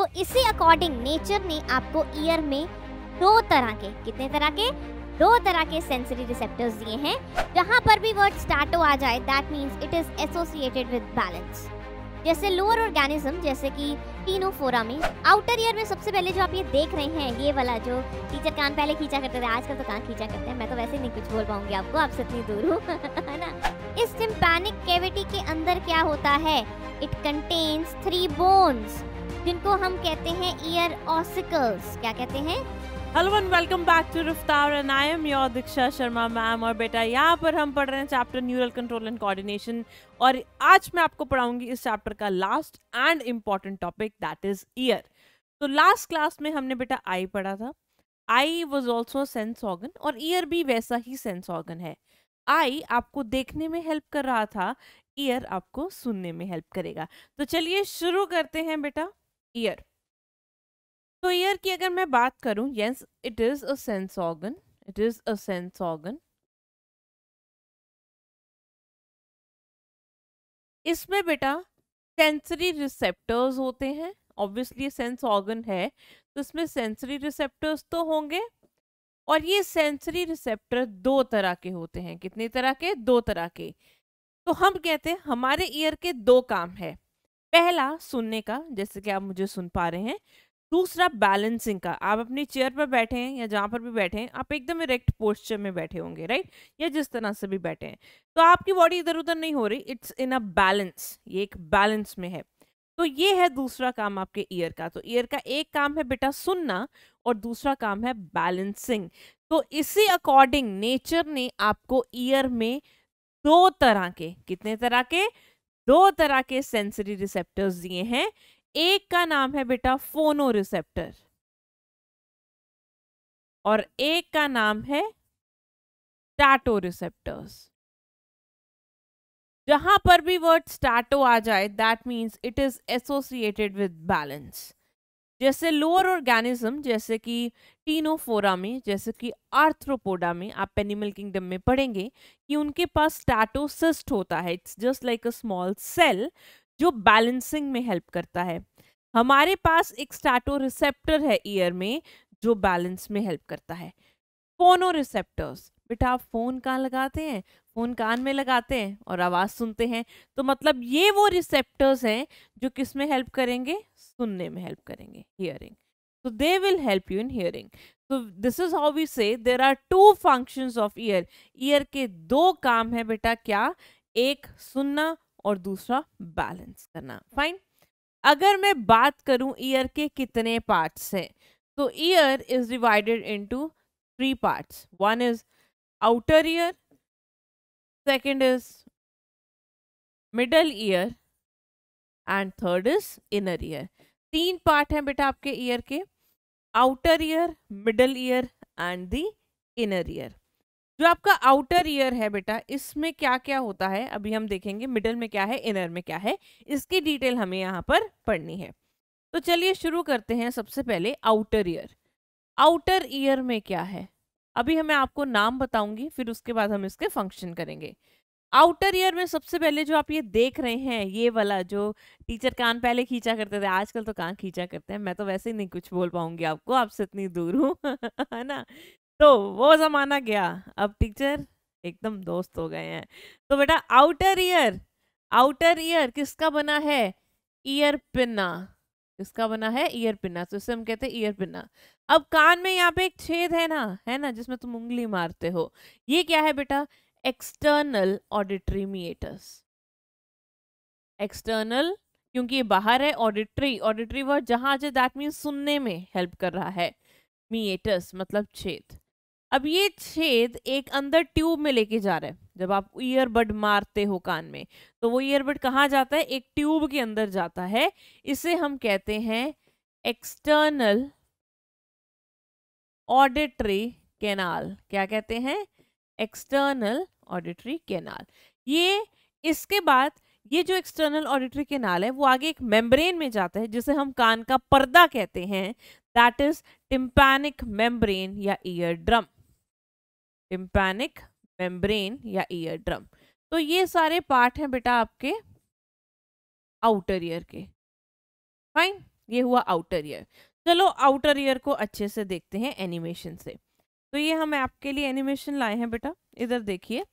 तो इसी according nature ने आपको ईयर में दो तरह के कितने तरह के दो तरह के सेंसरी रिसेप्टर्स दिए हैं जहां पर भी वर्ड स्टार्टो आ जाए that means it is associated with balance जैसे लोअर ऑर्गेनिज्म जैसे कि टीनोफोरा में आउटर ईयर में सबसे पहले जो आप ये देख रहे हैं ये वाला जो टीचर कान पहले खींचा करते थे आजकल तो कान खींचा करते हैं मैं तो वैसे नहीं कुछ बोल पाऊंगी आपको आपसे इतनी दूर हूँ है ना इस टिम्पैनिक कैविटी के अंदर क्या होता है इट कंटेन्स थ्री बोन्स जिनको हम कहते हैं ईयर ऑसिकल्स क्या कहते हैं hello and welcome back to Raftaar and I am your Diksha Sharma ma'am और बेटा यहाँ पर हम पढ़ रहे हैं chapter neural control and coordination और आज मैं आपको पढ़ाऊंगी इस चैप्टर का last and important topic that is ear तो लास्ट क्लास में हमने बेटा आई पढ़ा था eye was also sense organ और ईयर भी वैसा ही सेंस ऑर्गन है आई आपको देखने में हेल्प कर रहा था ईयर आपको सुनने में हेल्प करेगा तो चलिए शुरू करते हैं बेटा ईयर तो ईयर की अगर मैं बात करूं yes it is a sense organ it is a sense organ इसमें बेटा सेंसरी रिसेप्टर्स होते हैं ऑब्वियसली सेंस ऑर्गन है तो इसमें सेंसरी रिसेप्टर्स तो होंगे और ये सेंसरी रिसेप्टर दो तरह के होते हैं कितने तरह के दो तरह के तो हम कहते हैं हमारे ईयर के दो काम है पहला सुनने का जैसे कि आप मुझे सुन पा रहे हैं दूसरा बैलेंसिंग का आप अपनी चेयर पर बैठे हैं या जहाँ पर भी बैठे हैं आप एकदम इरेक्ट पोस्चर में बैठे होंगे राइट या जिस तरह से भी बैठे हैं तो आपकी बॉडी इधर उधर नहीं हो रही इट्स इन अ बैलेंस ये एक बैलेंस में है तो ये है दूसरा काम आपके ईयर का तो ईयर का एक काम है बेटा सुनना और दूसरा काम है बैलेंसिंग तो इसी अकॉर्डिंग नेचर ने आपको ईयर में दो तरह के कितने तरह के दो तरह के सेंसरी रिसेप्टर्स दिए हैं एक का नाम है बेटा फोनो रिसेप्टर और एक का नाम है टाटो रिसेप्टर्स जहां पर भी वर्ड स्टाटो आ जाए that means it is associated with balance जैसे लोअर ऑर्गेनिज्म जैसे कि टीनोफोरा में जैसे कि आर्थ्रोपोडा में आप एनिमल किंगडम में पढ़ेंगे कि उनके पास टैटोसिस्ट होता है it's just like a small cell जो बैलेंसिंग में हेल्प करता है हमारे पास एक स्टैटो रिसेप्टर है ईयर में जो बैलेंस में हेल्प करता है फोनो रिसेप्टर्स बेटा आप फोन कहाँ लगाते हैं फ़ोन कान में लगाते हैं और आवाज़ सुनते हैं तो मतलब ये वो रिसेप्टर्स हैं जो किस में हेल्प करेंगे सुनने में हेल्प करेंगे hearing so they will help you in hearing so this is how we say there are two functions of ear ear के दो काम है बेटा क्या एक सुनना और दूसरा बैलेंस करना फाइन अगर मैं बात करूं ईयर के कितने पार्ट्स हैं तो ear is divided into three parts one is outer ear second is middle ear and third is inner ear teen part हैं beta aapke ear ke outer ear middle ear and the inner ear जो आपका outer ear है बेटा इसमें क्या क्या होता है अभी हम देखेंगे मिडल में क्या है इनर में क्या है इसकी डिटेल हमें यहाँ पर पढ़नी है तो चलिए शुरू करते हैं सबसे पहले आउटर ईयर आउटर ईयर में क्या है अभी हमें आपको नाम बताऊंगी फिर उसके बाद हम इसके फंक्शन करेंगे आउटर ईयर में सबसे पहले जो आप ये देख रहे हैं ये वाला जो टीचर कान पहले खींचा करते थे आजकल तो कान खींचा करते हैं मैं तो वैसे ही नहीं कुछ बोल पाऊंगी आपको आपसे इतनी दूर हूँ है ना तो वो जमाना गया अब टीचर एकदम दोस्त हो गए हैं तो बेटा आउटर ईयर आउटर ईयर किसका बना है ईयर पिन्ना किसका बना है ईयर पिन्ना तो इसे हम कहते हैं ईयर पिन्ना अब कान में यहाँ पे एक छेद है ना है ना जिसमें तुम उंगली मारते हो ये क्या है बेटा एक्सटर्नल ऑडिटरी मिएटस एक्सटर्नल क्योंकि ये बाहर है ऑडिटरी ऑडिटरी वर्ड जहां आज दैट मीन सुनने में हेल्प कर रहा है मिएटस मतलब छेद अब ये छेद एक अंदर ट्यूब में लेके जा रहा है जब आप ईयरबड मारते हो कान में तो वो ईयरबड कहाँ जाता है एक ट्यूब के अंदर जाता है इसे हम कहते हैं एक्सटर्नल ऑडिटरी कैनाल क्या कहते हैं एक्सटर्नल ऑडिटरी कैनाल ये इसके बाद ये जो एक्सटर्नल ऑडिटरी कैनाल है वो आगे एक मेम्ब्रेन में जाता है जिसे हम कान का पर्दा कहते हैं दैट इज टिम्पैनिक मेम्ब्रेन या ईयर ड्रम टिम्पैनिक मेम्ब्रेन या ईयर ड्रम तो ये सारे पार्ट हैं बेटा आपके आउटर ईयर के फाइन ये हुआ आउटर ईयर चलो आउटर ईयर को अच्छे से देखते हैं एनिमेशन से तो ये हम आपके लिए एनिमेशन लाए हैं बेटा इधर देखिए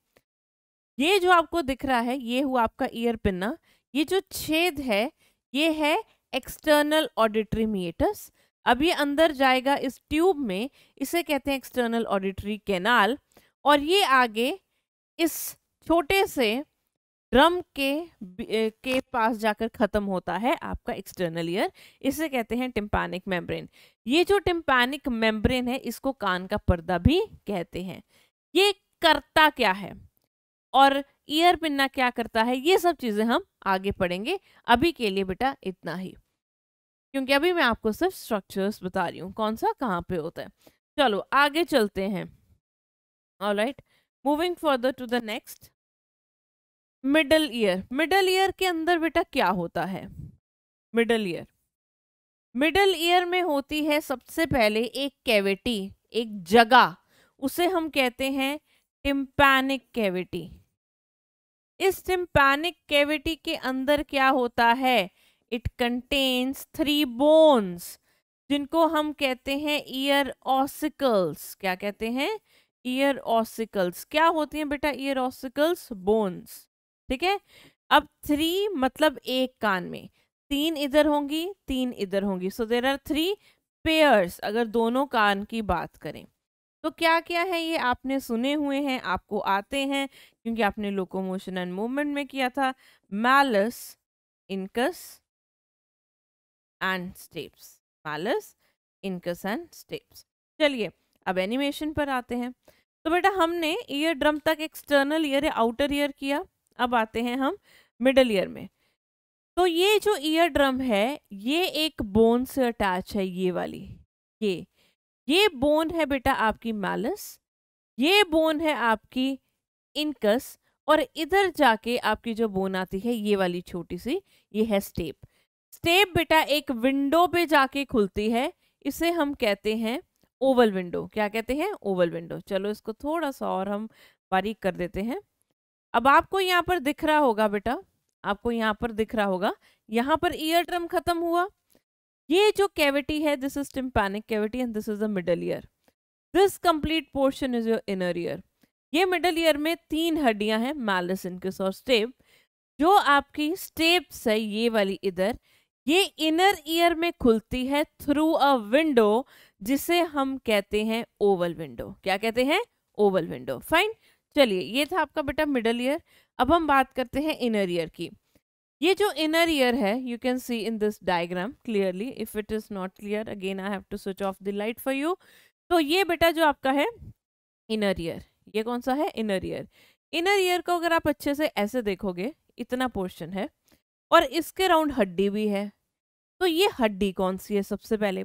ये जो आपको दिख रहा है ये हुआ आपका ईयर पिन्ना ये जो छेद है ये है एक्सटर्नल ऑडिटरी मिएटस अब ये अंदर जाएगा इस ट्यूब में इसे कहते हैं एक्सटर्नल ऑडिटरी कैनाल और ये आगे इस छोटे से ड्रम के के पास जाकर ख़त्म होता है आपका एक्सटर्नल ईयर इसे कहते हैं टिम्पानिक मेम्ब्रेन ये जो टिम्पानिक मेम्ब्रेन है इसको कान का पर्दा भी कहते हैं ये करता क्या है और ईयर पिन्ना क्या करता है ये सब चीज़ें हम आगे पढ़ेंगे अभी के लिए बेटा इतना ही क्योंकि अभी मैं आपको सिर्फ स्ट्रक्चर्स बता रही हूँ कौन सा कहाँ पे होता है चलो आगे चलते हैं all right moving further to the next middle ear middle ear के अंदर बेटा क्या होता है मिडल ईयर मिडल ईयर में होती है सबसे पहले एक कैविटी एक जगह उसे हम कहते हैं टिम्पैनिक कैविटी इस टिम्पैनिक कैविटी के अंदर क्या होता है इट कंटेन्स थ्री बोन्स जिनको हम कहते हैं ईयर ऑसिकल्स क्या कहते हैं ईयर ऑसिकल्स क्या होती हैं बेटा ईयर ऑसिकल्स बोन्स ठीक है अब थ्री मतलब एक कान में तीन इधर होंगी तीन इधर होंगी so there are three pairs अगर दोनों कान की बात करें तो क्या क्या है ये आपने सुने हुए हैं आपको आते हैं क्योंकि आपने लोकोमोशन एंड मूवमेंट में किया था malleus incus and stapes malleus incus and stapes चलिए अब एनिमेशन पर आते हैं तो बेटा हमने ईयर ड्रम तक एक्सटर्नल ईयर या आउटर ईयर किया अब आते हैं हम मिडल ईयर में तो ये जो ईयर ड्रम है ये एक बोन से अटैच है ये वाली ये ये बोन है बेटा आपकी मैलस ये बोन है आपकी इनकस और इधर जाके आपकी जो बोन आती है ये वाली छोटी सी ये है स्टेप स्टेप बेटा एक विंडो पे जाके खुलती है इसे हम कहते हैं ओवल विंडो क्या कहते हैं ओवल विंडो चलो इसको थोड़ा सा और हम बारीक कर देते हैं अब आपको यहाँ पर दिख रहा होगा बेटा आपको यहाँ पर दिख रहा होगा यहाँ पर ईयर ड्रम खत्म हुआ ये जो कैविटी है this is tympanic cavity and this is a middle ear this complete portion is your inner ear ये मिडल ईयर में तीन हड्डियां हैं मैलिस इनकिस और स्टेप जो आपकी स्टेप्स है ये वाली इधर ये इनर ईयर में खुलती है थ्रू अ विंडो जिसे हम कहते हैं ओवल विंडो क्या कहते हैं ओवल विंडो फाइन चलिए ये था आपका बेटा मिडल ईयर अब हम बात करते हैं इनर ईयर की ये जो इनर ईयर है you can see in this diagram clearly if it is not clear again I have to switch off the light for you तो ये बेटा जो आपका है इनर ईयर ये कौन सा है इनर ईयर इनर ईयर को अगर आप अच्छे से ऐसे देखोगे इतना पोर्शन है और इसके राउंड हड्डी भी है तो ये हड्डी कौन सी है सबसे पहले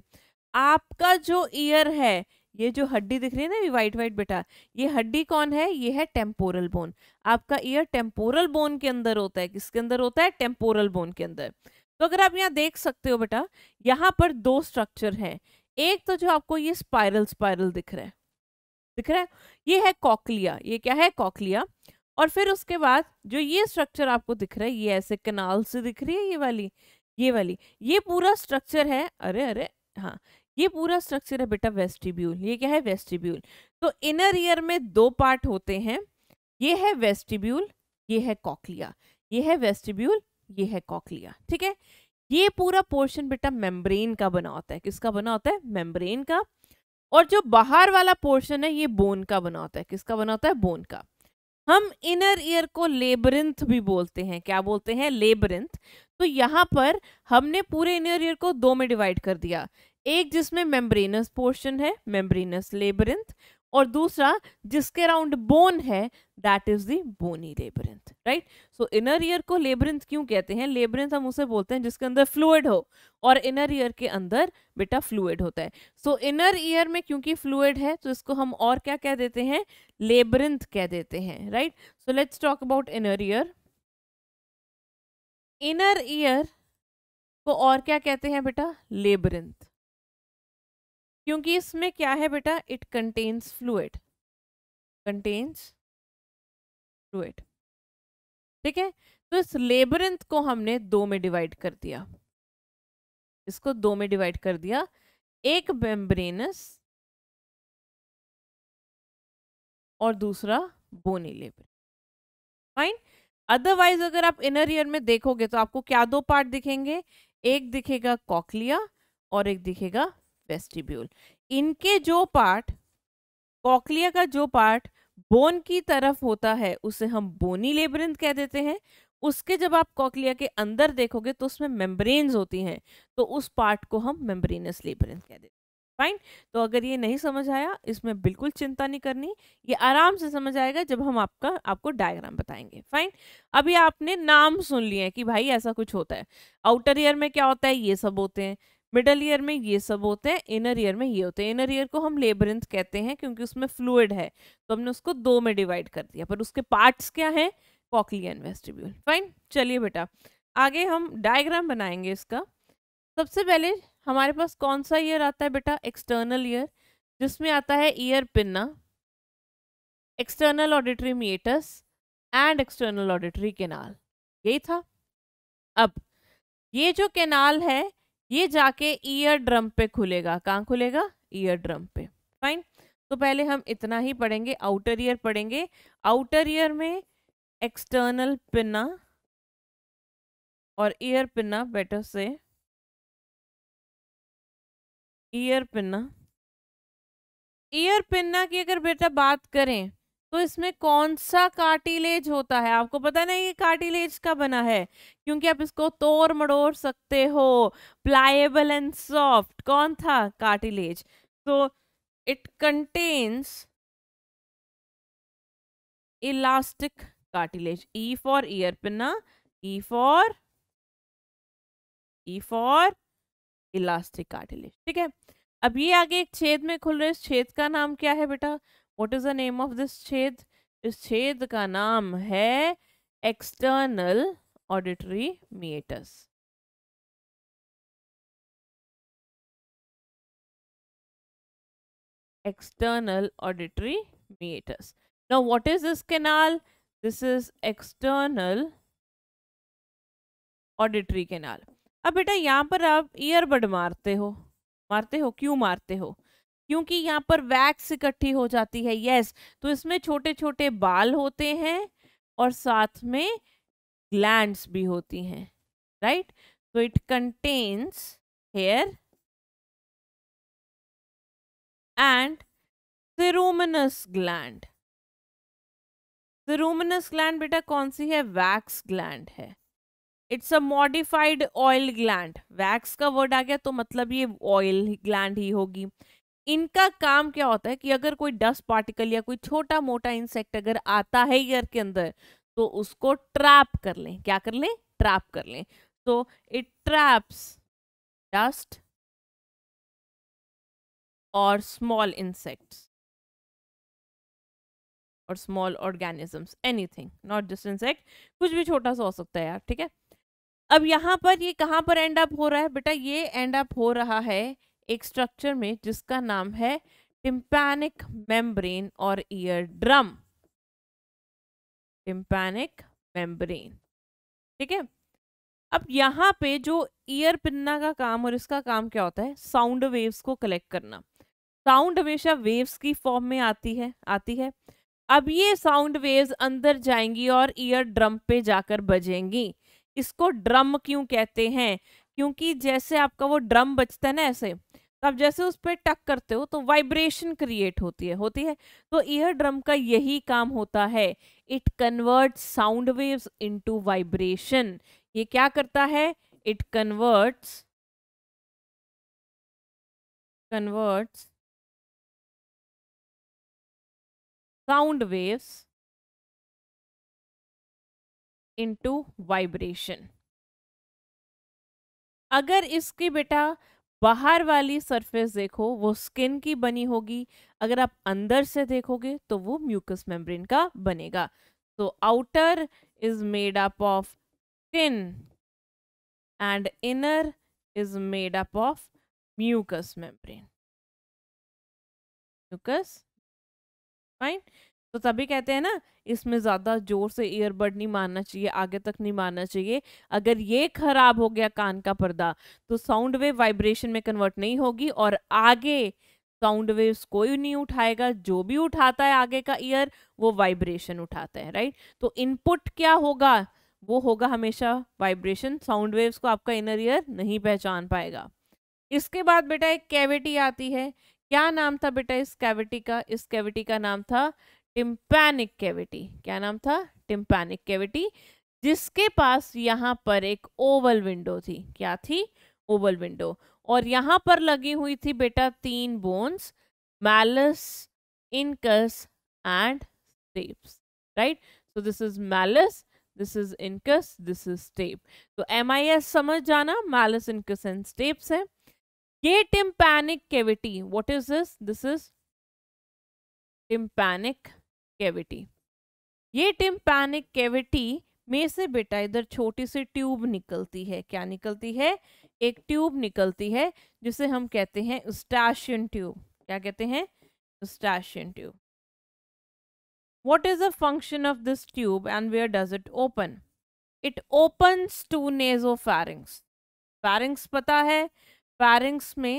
आपका जो ईयर है ये जो हड्डी दिख रही है ना ये वाइट वाइट बेटा ये हड्डी कौन है ये है टेम्पोरल बोन आपका ईयर टेम्पोरल बोन के अंदर होता है किसके अंदर होता है टेम्पोरल बोन के अंदर तो अगर आप यहाँ देख सकते हो बेटा यहाँ पर दो स्ट्रक्चर हैं एक तो जो आपको ये स्पायरल स्पायरल दिख रहा है दिख रहा है ये है कॉकलिया ये क्या है कॉकलिया और फिर उसके बाद जो ये स्ट्रक्चर आपको दिख रहा है ये ऐसे कनाल से दिख रही है ये वाली ये वाली ये पूरा स्ट्रक्चर है अरे अरे हाँ ये पूरा स्ट्रक्चर है बेटा वेस्टिब्यूल ये क्या है वेस्टिब्यूल तो इनर ईयर में दो पार्ट होते हैं ये है वेस्टिब्यूल ये है कॉकलिया ये है वेस्टिब्यूल ये है कॉकलिया ठीक है ये पूरा पोर्शन बेटा मेम्ब्रेन का बना होता है किसका बना होता है मेम्ब्रेन का और जो बाहर वाला पोर्शन है ये बोन का बना होता है किसका बना होता है बोन का हम इनर ईयर को लेबरिंथ भी बोलते हैं क्या बोलते हैं लेबरिंथ तो यहाँ पर हमने पूरे इनर ईयर को दो में डिवाइड कर दिया एक जिसमें मेम्ब्रेनस पोर्शन है मेम्ब्रेनस लेबरिंथ और दूसरा जिसके अराउंड बोन है that is the bony labyrinth right so inner ear को लेबरिंथ क्यों कहते हैं लेबरिंथ हम उसे बोलते हैं जिसके अंदर फ्लूड हो और इनर ईयर के अंदर बेटा फ्लूड होता है सो इनर ईयर में क्योंकि फ्लूड है तो इसको हम और क्या कह देते हैं लेबरिंथ कह देते हैं right so let's talk about inner ear inner ear को और क्या कहते हैं बेटा लेबरिंथ क्योंकि इसमें क्या है बेटा it contains fluid contains fluid ठीक है तो इस लेबरेंथ को हमने दो में डिवाइड कर दिया इसको दो में डिवाइड कर दिया एक मेम्ब्रेनस और दूसरा बोनी लेबर फाइन अदरवाइज अगर आप इनर ईयर में देखोगे तो आपको क्या दो पार्ट दिखेंगे एक दिखेगा कॉकलिया और एक दिखेगा वेस्टिब्यूल इनके जो पार्ट कॉकलिया का जो पार्ट बोन की तरफ होता है उसे हम बोनी लेबरिंथ कह देते हैं उसके जब आप कॉकलिया के अंदर देखोगे तो उसमें मेम्ब्रेन्स होती हैं तो उस पार्ट को हम मेम्ब्रेनस लेबरिंथ कह देते हैं फाइन तो अगर ये नहीं समझ आया इसमें बिल्कुल चिंता नहीं करनी ये आराम से समझ आएगा जब हम आपका आपको डायग्राम बताएंगे फाइन अभी आपने नाम सुन लिए कि भाई ऐसा कुछ होता है आउटर ईयर में क्या होता है ये सब होते हैं मिडल ईयर में ये सब होते हैं इनर ईयर में ये होते हैं इनर ईयर को हम लेबरेंथ कहते हैं क्योंकि उसमें फ्लूड है तो हमने उसको दो में डिवाइड कर दिया पर उसके पार्ट्स क्या हैं कॉकलियन वेस्टिब्यूल फाइन चलिए बेटा आगे हम डायग्राम बनाएंगे इसका सबसे पहले हमारे पास कौन सा ईयर आता है बेटा एक्सटर्नल ईयर जिसमें आता है ear pinna external auditory meatus and external auditory canal यही था अब ये जो केनाल है ये जाके ईयर ड्रम पे खुलेगा कहाँ खुलेगा ईयर ड्रम पे फाइन तो पहले हम इतना ही पढ़ेंगे आउटर ईयर पढ़ेंगे आउटर ईयर में एक्सटर्नल पिना और ईयर पिना बेटर से ईयर पिना ईयर पिन्ना की अगर बेटा बात करें तो इसमें कौन सा कार्टिलेज होता है आपको पता नहीं ये कार्टिलेज का बना है क्योंकि आप इसको तोड़ मड़ोड़ सकते हो प्लायबल एंड सॉफ्ट कौन था कार्टिलेज तो it contains elastic cartilage E for ear pinna E for E for elastic cartilage ठीक है अब ये आगे एक छेद में खुल रहे इस छेद का नाम क्या है बेटा what is the name of this छेद इस छेद का नाम है external auditory meatus external auditory meatus no what is this canal this is external auditory canal अब बेटा यहाँ पर आप ईयरबड मारते हो मारते हो क्यों मारते हो क्योंकि यहाँ पर वैक्स इकट्ठी हो जाती है यस तो इसमें छोटे छोटे बाल होते हैं और साथ में ग्लैंड्स भी होती हैं राइट तो it contains hair and ceruminous gland ceruminous gland बेटा कौन सी है वैक्स ग्लैंड है it's a modified oil gland wax का वर्ड आ गया तो मतलब ये ऑयल ग्लैंड ही होगी इनका काम क्या होता है कि अगर कोई डस्ट पार्टिकल या कोई छोटा मोटा इंसेक्ट अगर आता है ईयर के अंदर तो उसको ट्रैप कर लें क्या कर लें ट्रैप कर लें तो इट ट्रैप्स डस्ट और स्मॉल इंसेक्ट्स और small organisms anything not just insect कुछ भी छोटा सा हो सकता है यार ठीक है अब यहां पर ये कहां पर एंड अप हो रहा है बेटा ये एंड अप हो रहा है एक स्ट्रक्चर में जिसका नाम है टिम्पैनिक मेम्ब्रेन और ईयर ड्रम टिम्पैनिक मेम्ब्रेन ठीक है अब यहाँ पे जो ईयर पिन्ना का काम और इसका काम क्या होता है साउंड वेव्स को कलेक्ट करना साउंड हमेशा वेव्स की फॉर्म में आती है आती है अब ये साउंड वेव्स अंदर जाएंगी और ईयर ड्रम पे जाकर बजेंगी इसको ड्रम क्यों कहते हैं क्योंकि जैसे आपका वो ड्रम बचता है ना ऐसे तो आप जैसे उस पर टक करते हो तो वाइब्रेशन क्रिएट होती है होती है तो ईयर ड्रम का यही काम होता है it convert sound waves into vibration ये क्या करता है it converts converts sound waves into vibration अगर इसकी बेटा बाहर वाली सरफेस देखो वो स्किन की बनी होगी अगर आप अंदर से देखोगे तो वो म्यूकस मेम्ब्रेन का बनेगा तो outer is made up of skin and inner is made up of mucous membrane mucous fine तो तभी कहते हैं ना इसमें ज़्यादा ज़ोर से ईयरबड नहीं मारना चाहिए आगे तक नहीं मारना चाहिए अगर ये खराब हो गया कान का पर्दा तो साउंड वेव वाइब्रेशन में कन्वर्ट नहीं होगी और आगे साउंड वेव्स कोई नहीं उठाएगा जो भी उठाता है आगे का ईयर वो वाइब्रेशन उठाता है राइट तो इनपुट क्या होगा वो होगा हमेशा वाइब्रेशन साउंड वेव्स को आपका इनर ईयर नहीं पहचान पाएगा इसके बाद बेटा एक कैविटी आती है क्या नाम था बेटा इस कैविटी का इस कैविटी का नाम था टिम्पैनिक कैविटी क्या नाम था टिम्पैनिक कैविटी जिसके पास यहाँ पर एक ओवल विंडो थी क्या थी ओवल विंडो और यहाँ पर लगी हुई थी बेटा तीन bones malleus incus and stapes right so this is malleus this is incus this is stape तो एम आई एस समझ जाना मैलस इनकस एंड स्टेप्स है ये tympanic cavity what is this this is tympanic cavity ये tympanic cavity में से बेटा इधर छोटी सी ट्यूब निकलती है क्या निकलती है एक ट्यूब निकलती है जिसे हम कहते हैं स्टैशियन ट्यूब क्या कहते हैं eustachian tube what is the function of this tube and where does it open it open to nasopharynx pharynx पता है फैरिंग्स में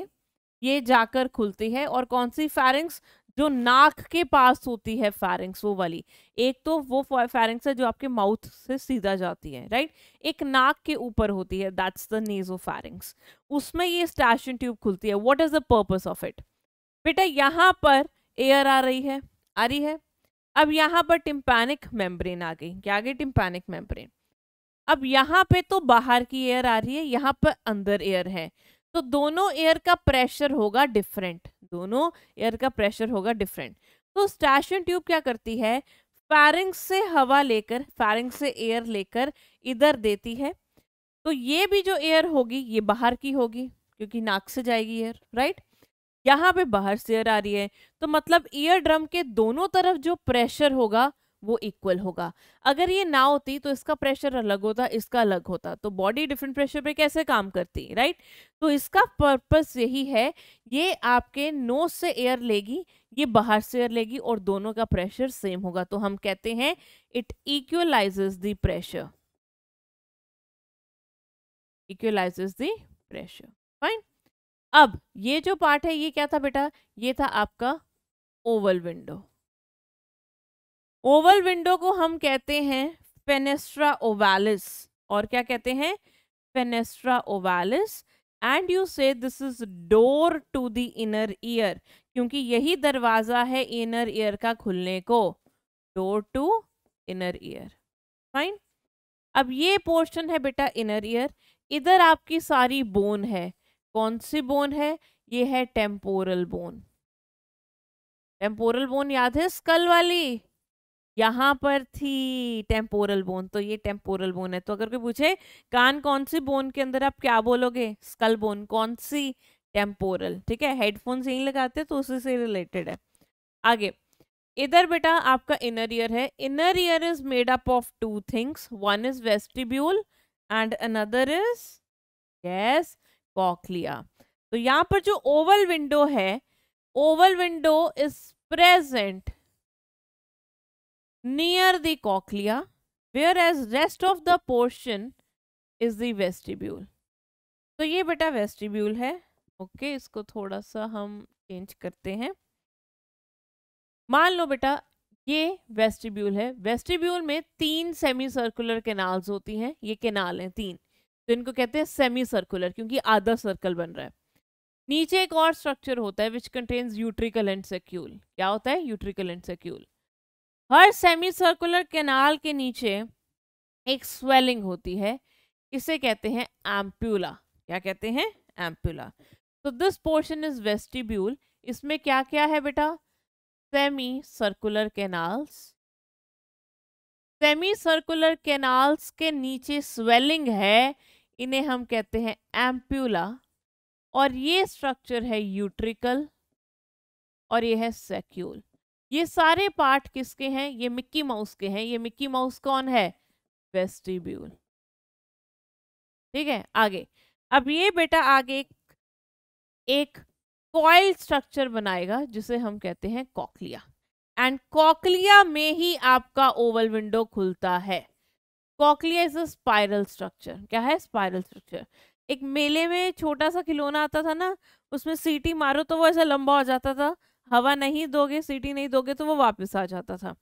ये जाकर खुलती है और कौन सी फैरिंग्स जो नाक के पास होती है फैरिंग्स वो वाली एक तो वो फैरिंग्स है जो आपके माउथ से सीधा जाती है राइट एक नाक के ऊपर होती है दैट्स द नेजो फैरिंग्स उसमें ये स्टैशन ट्यूब खुलती है what is the purpose of it बेटा यहाँ पर एयर आ रही है आ रही है अब यहाँ पर टिम्पैनिक मेम्ब्रेन आ गई क्या आ गई टिम्पैनिक मेम्ब्रेन अब यहाँ पे तो बाहर की एयर आ रही है यहाँ पर अंदर एयर है तो दोनों एयर का प्रेशर होगा डिफरेंट दोनों एयर का प्रेशर होगा डिफरेंट तो स्टैशन ट्यूब क्या करती है फैरिंग से हवा लेकर फैरिंग से एयर लेकर इधर देती है तो ये भी जो एयर होगी ये बाहर की होगी क्योंकि नाक से जाएगी एयर राइट यहाँ पे बाहर से एयर आ रही है तो मतलब ईयर ड्रम के दोनों तरफ जो प्रेशर होगा वो इक्वल होगा अगर ये ना होती तो इसका प्रेशर अलग होता इसका अलग होता तो बॉडी डिफरेंट प्रेशर पे कैसे काम करती राइट तो इसका पर्पस यही है ये आपके नोज से एयर लेगी ये बाहर से एयर लेगी और दोनों का प्रेशर सेम होगा तो हम कहते हैं it equalises the pressure equalises the pressure fine अब ये जो पार्ट है ये क्या था बेटा ये था आपका ओवल विंडो ओवल विंडो को हम कहते हैं फेनेस्ट्रा ओवालिस और क्या कहते हैं fenestra ovalis and you say this is door to the inner ear क्योंकि यही दरवाजा है इनर ईयर का खुलने को door to inner ear fine अब ये पोर्शन है बेटा इनर ईयर इधर आपकी सारी बोन है कौन सी बोन है ये है टेम्पोरल बोन टेम्पोरल बोन याद है स्कल वाली यहाँ पर थी टेम्पोरल बोन तो ये टेम्पोरल बोन है तो अगर कोई पूछे कान कौन सी बोन के अंदर आप क्या बोलोगे स्कल बोन कौन सी टेम्पोरल ठीक है हेडफोन्स यहीं लगाते तो उसी से रिलेटेड है आगे इधर बेटा आपका इनर ईयर है inner ear is made up of two things one is vestibule and another is yes cochlea तो यहाँ पर जो ओवल विंडो है oval window is present near the cochlea whereas rest of the portion is the vestibule तो ये बेटा vestibule है okay okay, इसको थोड़ा सा हम चेंज करते हैं मान लो बेटा ये वेस्टिब्यूल है वेस्टिब्यूल में तीन सेमी सर्कुलर केनाल्स होती हैं ये केनाल हैं तीन तो इनको कहते हैं सेमी सर्कुलर क्योंकि आधा सर्कल बन रहा है नीचे एक और स्ट्रक्चर होता है which contains utricle and saccule क्या होता है यूट्रिकल एंड सेक्यूल हर सेमी सर्कुलर केनाल के नीचे एक स्वेलिंग होती है इसे कहते हैं एम्प्यूला क्या कहते हैं एम्प्यूला तो दिस पोर्शन इज वेस्टिब्यूल इसमें क्या क्या है बेटा semi circular canals semi circular canals के नीचे स्वेलिंग है इन्हें हम कहते हैं एम्प्यूला और ये स्ट्रक्चर है यूट्रिकल और ये है सेक्यूल ये सारे पार्ट किसके हैं ये मिक्की माउस के हैं ये मिक्की माउस कौन है वेस्टिब्यूल ठीक है आगे अब ये बेटा आगे एक, एक कॉयल स्ट्रक्चर बनाएगा जिसे हम कहते हैं कॉकलिया एंड कॉकलिया में ही आपका ओवल विंडो खुलता है cochlea is a spiral structure क्या है स्पाइरल स्ट्रक्चर एक मेले में छोटा सा खिलौना आता था ना उसमें सीटी मारो तो वो ऐसा लंबा हो जाता था हवा नहीं दोगे सीटी नहीं दोगे तो वो वापस आ जाता था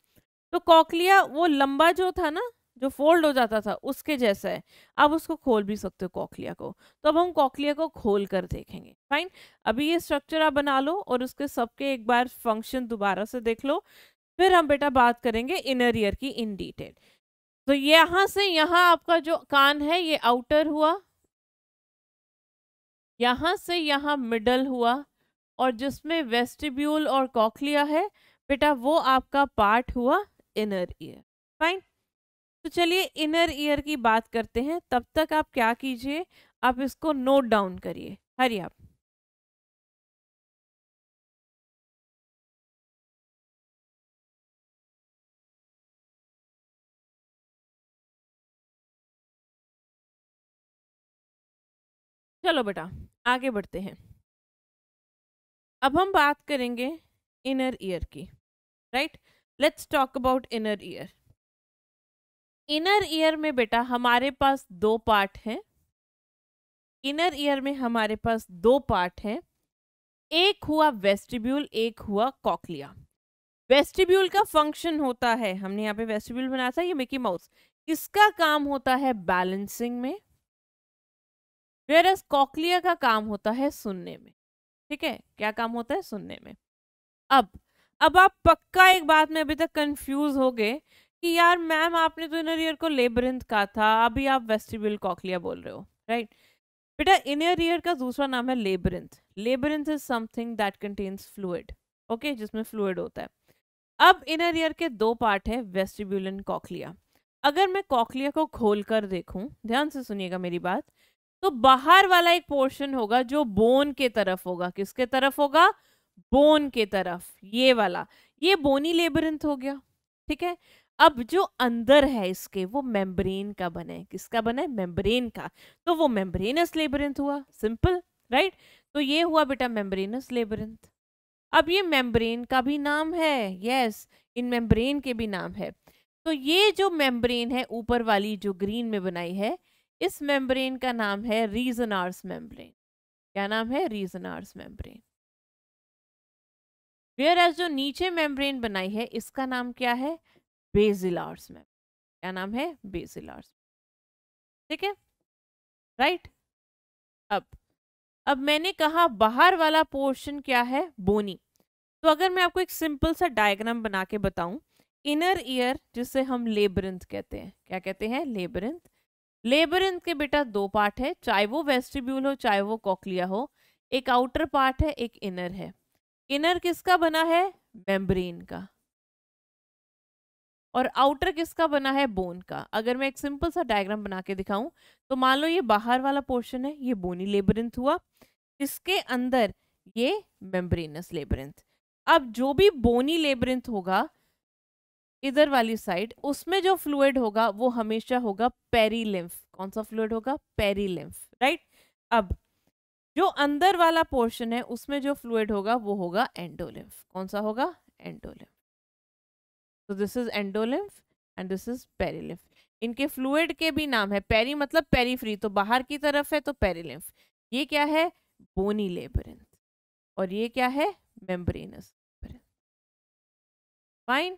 तो कॉकलिया वो लंबा जो था ना जो फोल्ड हो जाता था उसके जैसा है अब उसको खोल भी सकते हो कॉकलिया को तो अब हम कॉकलिया को खोल कर देखेंगे फाइन अभी ये स्ट्रक्चर आप बना लो और उसके सबके एक बार फंक्शन दोबारा से देख लो फिर हम बेटा बात करेंगे इनर ईयर की इन डिटेल तो यहाँ से यहाँ आपका जो कान है ये आउटर हुआ यहाँ से यहाँ मिडल हुआ और जिसमें वेस्टिब्यूल और कॉकलिया है बेटा वो आपका पार्ट हुआ इनर ईयर फाइन तो चलिए इनर ईयर की बात करते हैं तब तक आप क्या कीजिए आप इसको नोट डाउन करिए हरी आप चलो बेटा आगे बढ़ते हैं अब हम बात करेंगे इनर ईयर की right let's talk about inner ear inner ear में बेटा हमारे पास दो पार्ट हैं इनर ईयर में हमारे पास दो पार्ट हैं एक हुआ वेस्टिब्यूल एक हुआ कॉकलिया वेस्टिब्यूल का फंक्शन होता है हमने यहाँ पे वेस्टिब्यूल बनाया था ये मिकी माउस इसका काम होता है बैलेंसिंग में वेरस कॉकलिया का काम होता है सुनने में ठीक है क्या काम होता है सुनने में अब अब आप पक्का एक बात में अभी तक कंफ्यूज हो गए कि यार मैम आपने तो इनर ईयर को लेबरिंथ कहा था अभी आप वेस्टिबल कॉकलिया बोल रहे हो राइट बेटा इनर ईयर का दूसरा नाम है labyrinth labyrinth is something that contains fluid okay जिसमें फ्लूड होता है अब इनर ईयर के दो पार्ट है वेस्टिब्यूल एंड कॉकलिया अगर मैं कॉकलिया को खोल कर देखूं ध्यान से सुनिएगा मेरी बात तो बाहर वाला एक पोर्शन होगा जो बोन के तरफ होगा किसके तरफ होगा बोन के तरफ ये वाला ये बोनी लेबरेंथ हो गया ठीक है अब जो अंदर है इसके वो मेम्ब्रेन का बना है किसका बना है मेम्ब्रेन का तो वो मेम्ब्रेनस लेबरेंथ हुआ सिंपल राइट तो ये हुआ बेटा मेम्ब्रेनस लेबरेंथ अब ये मेम्ब्रेन का भी नाम है यस इन मेम्ब्रेन के भी नाम है तो ये जो मेम्ब्रेन है ऊपर वाली जो ग्रीन में बनाई है इस मेम्ब्रेन का नाम है रीजनार्स मेम्ब्रेन क्या नाम है रीजनार्स मेम्ब्रेन वेयर एज जो नीचे मेम्ब्रेन बनाई है इसका नाम क्या है बेजिलार्स मेम्ब्रेन क्या नाम है बेजिलार्स ठीक है राइट अब अब मैंने कहा बाहर वाला पोर्शन क्या है बोनी तो अगर मैं आपको एक सिंपल सा डायग्राम बना के बताऊं इनर ईयर जिसे हम लेबरिंथ कहते हैं क्या कहते हैं लेबरिंथ लेबरिन के बेटा दो पार्ट है चाहे वो वेस्टिब्यूल हो चाहे वो कॉकलिया हो एक आउटर पार्ट है एक इनर है इनर किसका बना है मेम्ब्रेन का और आउटर किसका बना है बोन का अगर मैं एक सिंपल सा डायग्राम बना के दिखाऊं तो मान लो ये बाहर वाला पोर्शन है ये बोनी लेबरिंथ हुआ इसके अंदर ये मेम्ब्रेनस लेबरिंथ अब जो भी बोनी लेबरिंथ होगा इधर वाली साइड उसमें जो फ्लूड होगा वो हमेशा होगा पेरीलिम्फ कौन सा फ्लूड होगा पेरीलिम्फ राइट अब जो अंदर वाला पोर्शन है उसमें जो फ्लूड होगा वो होगा एंडोलिम्फ कौन सा होगा एंडोलिम्फ तो this is endolymph and this is perilymph इनके फ्लूड के भी नाम है पेरी मतलब पेरीफ्री तो बाहर की तरफ है तो पेरीलिम्फ ये क्या है बोनी लेबरिंथ और ये क्या है membranous fine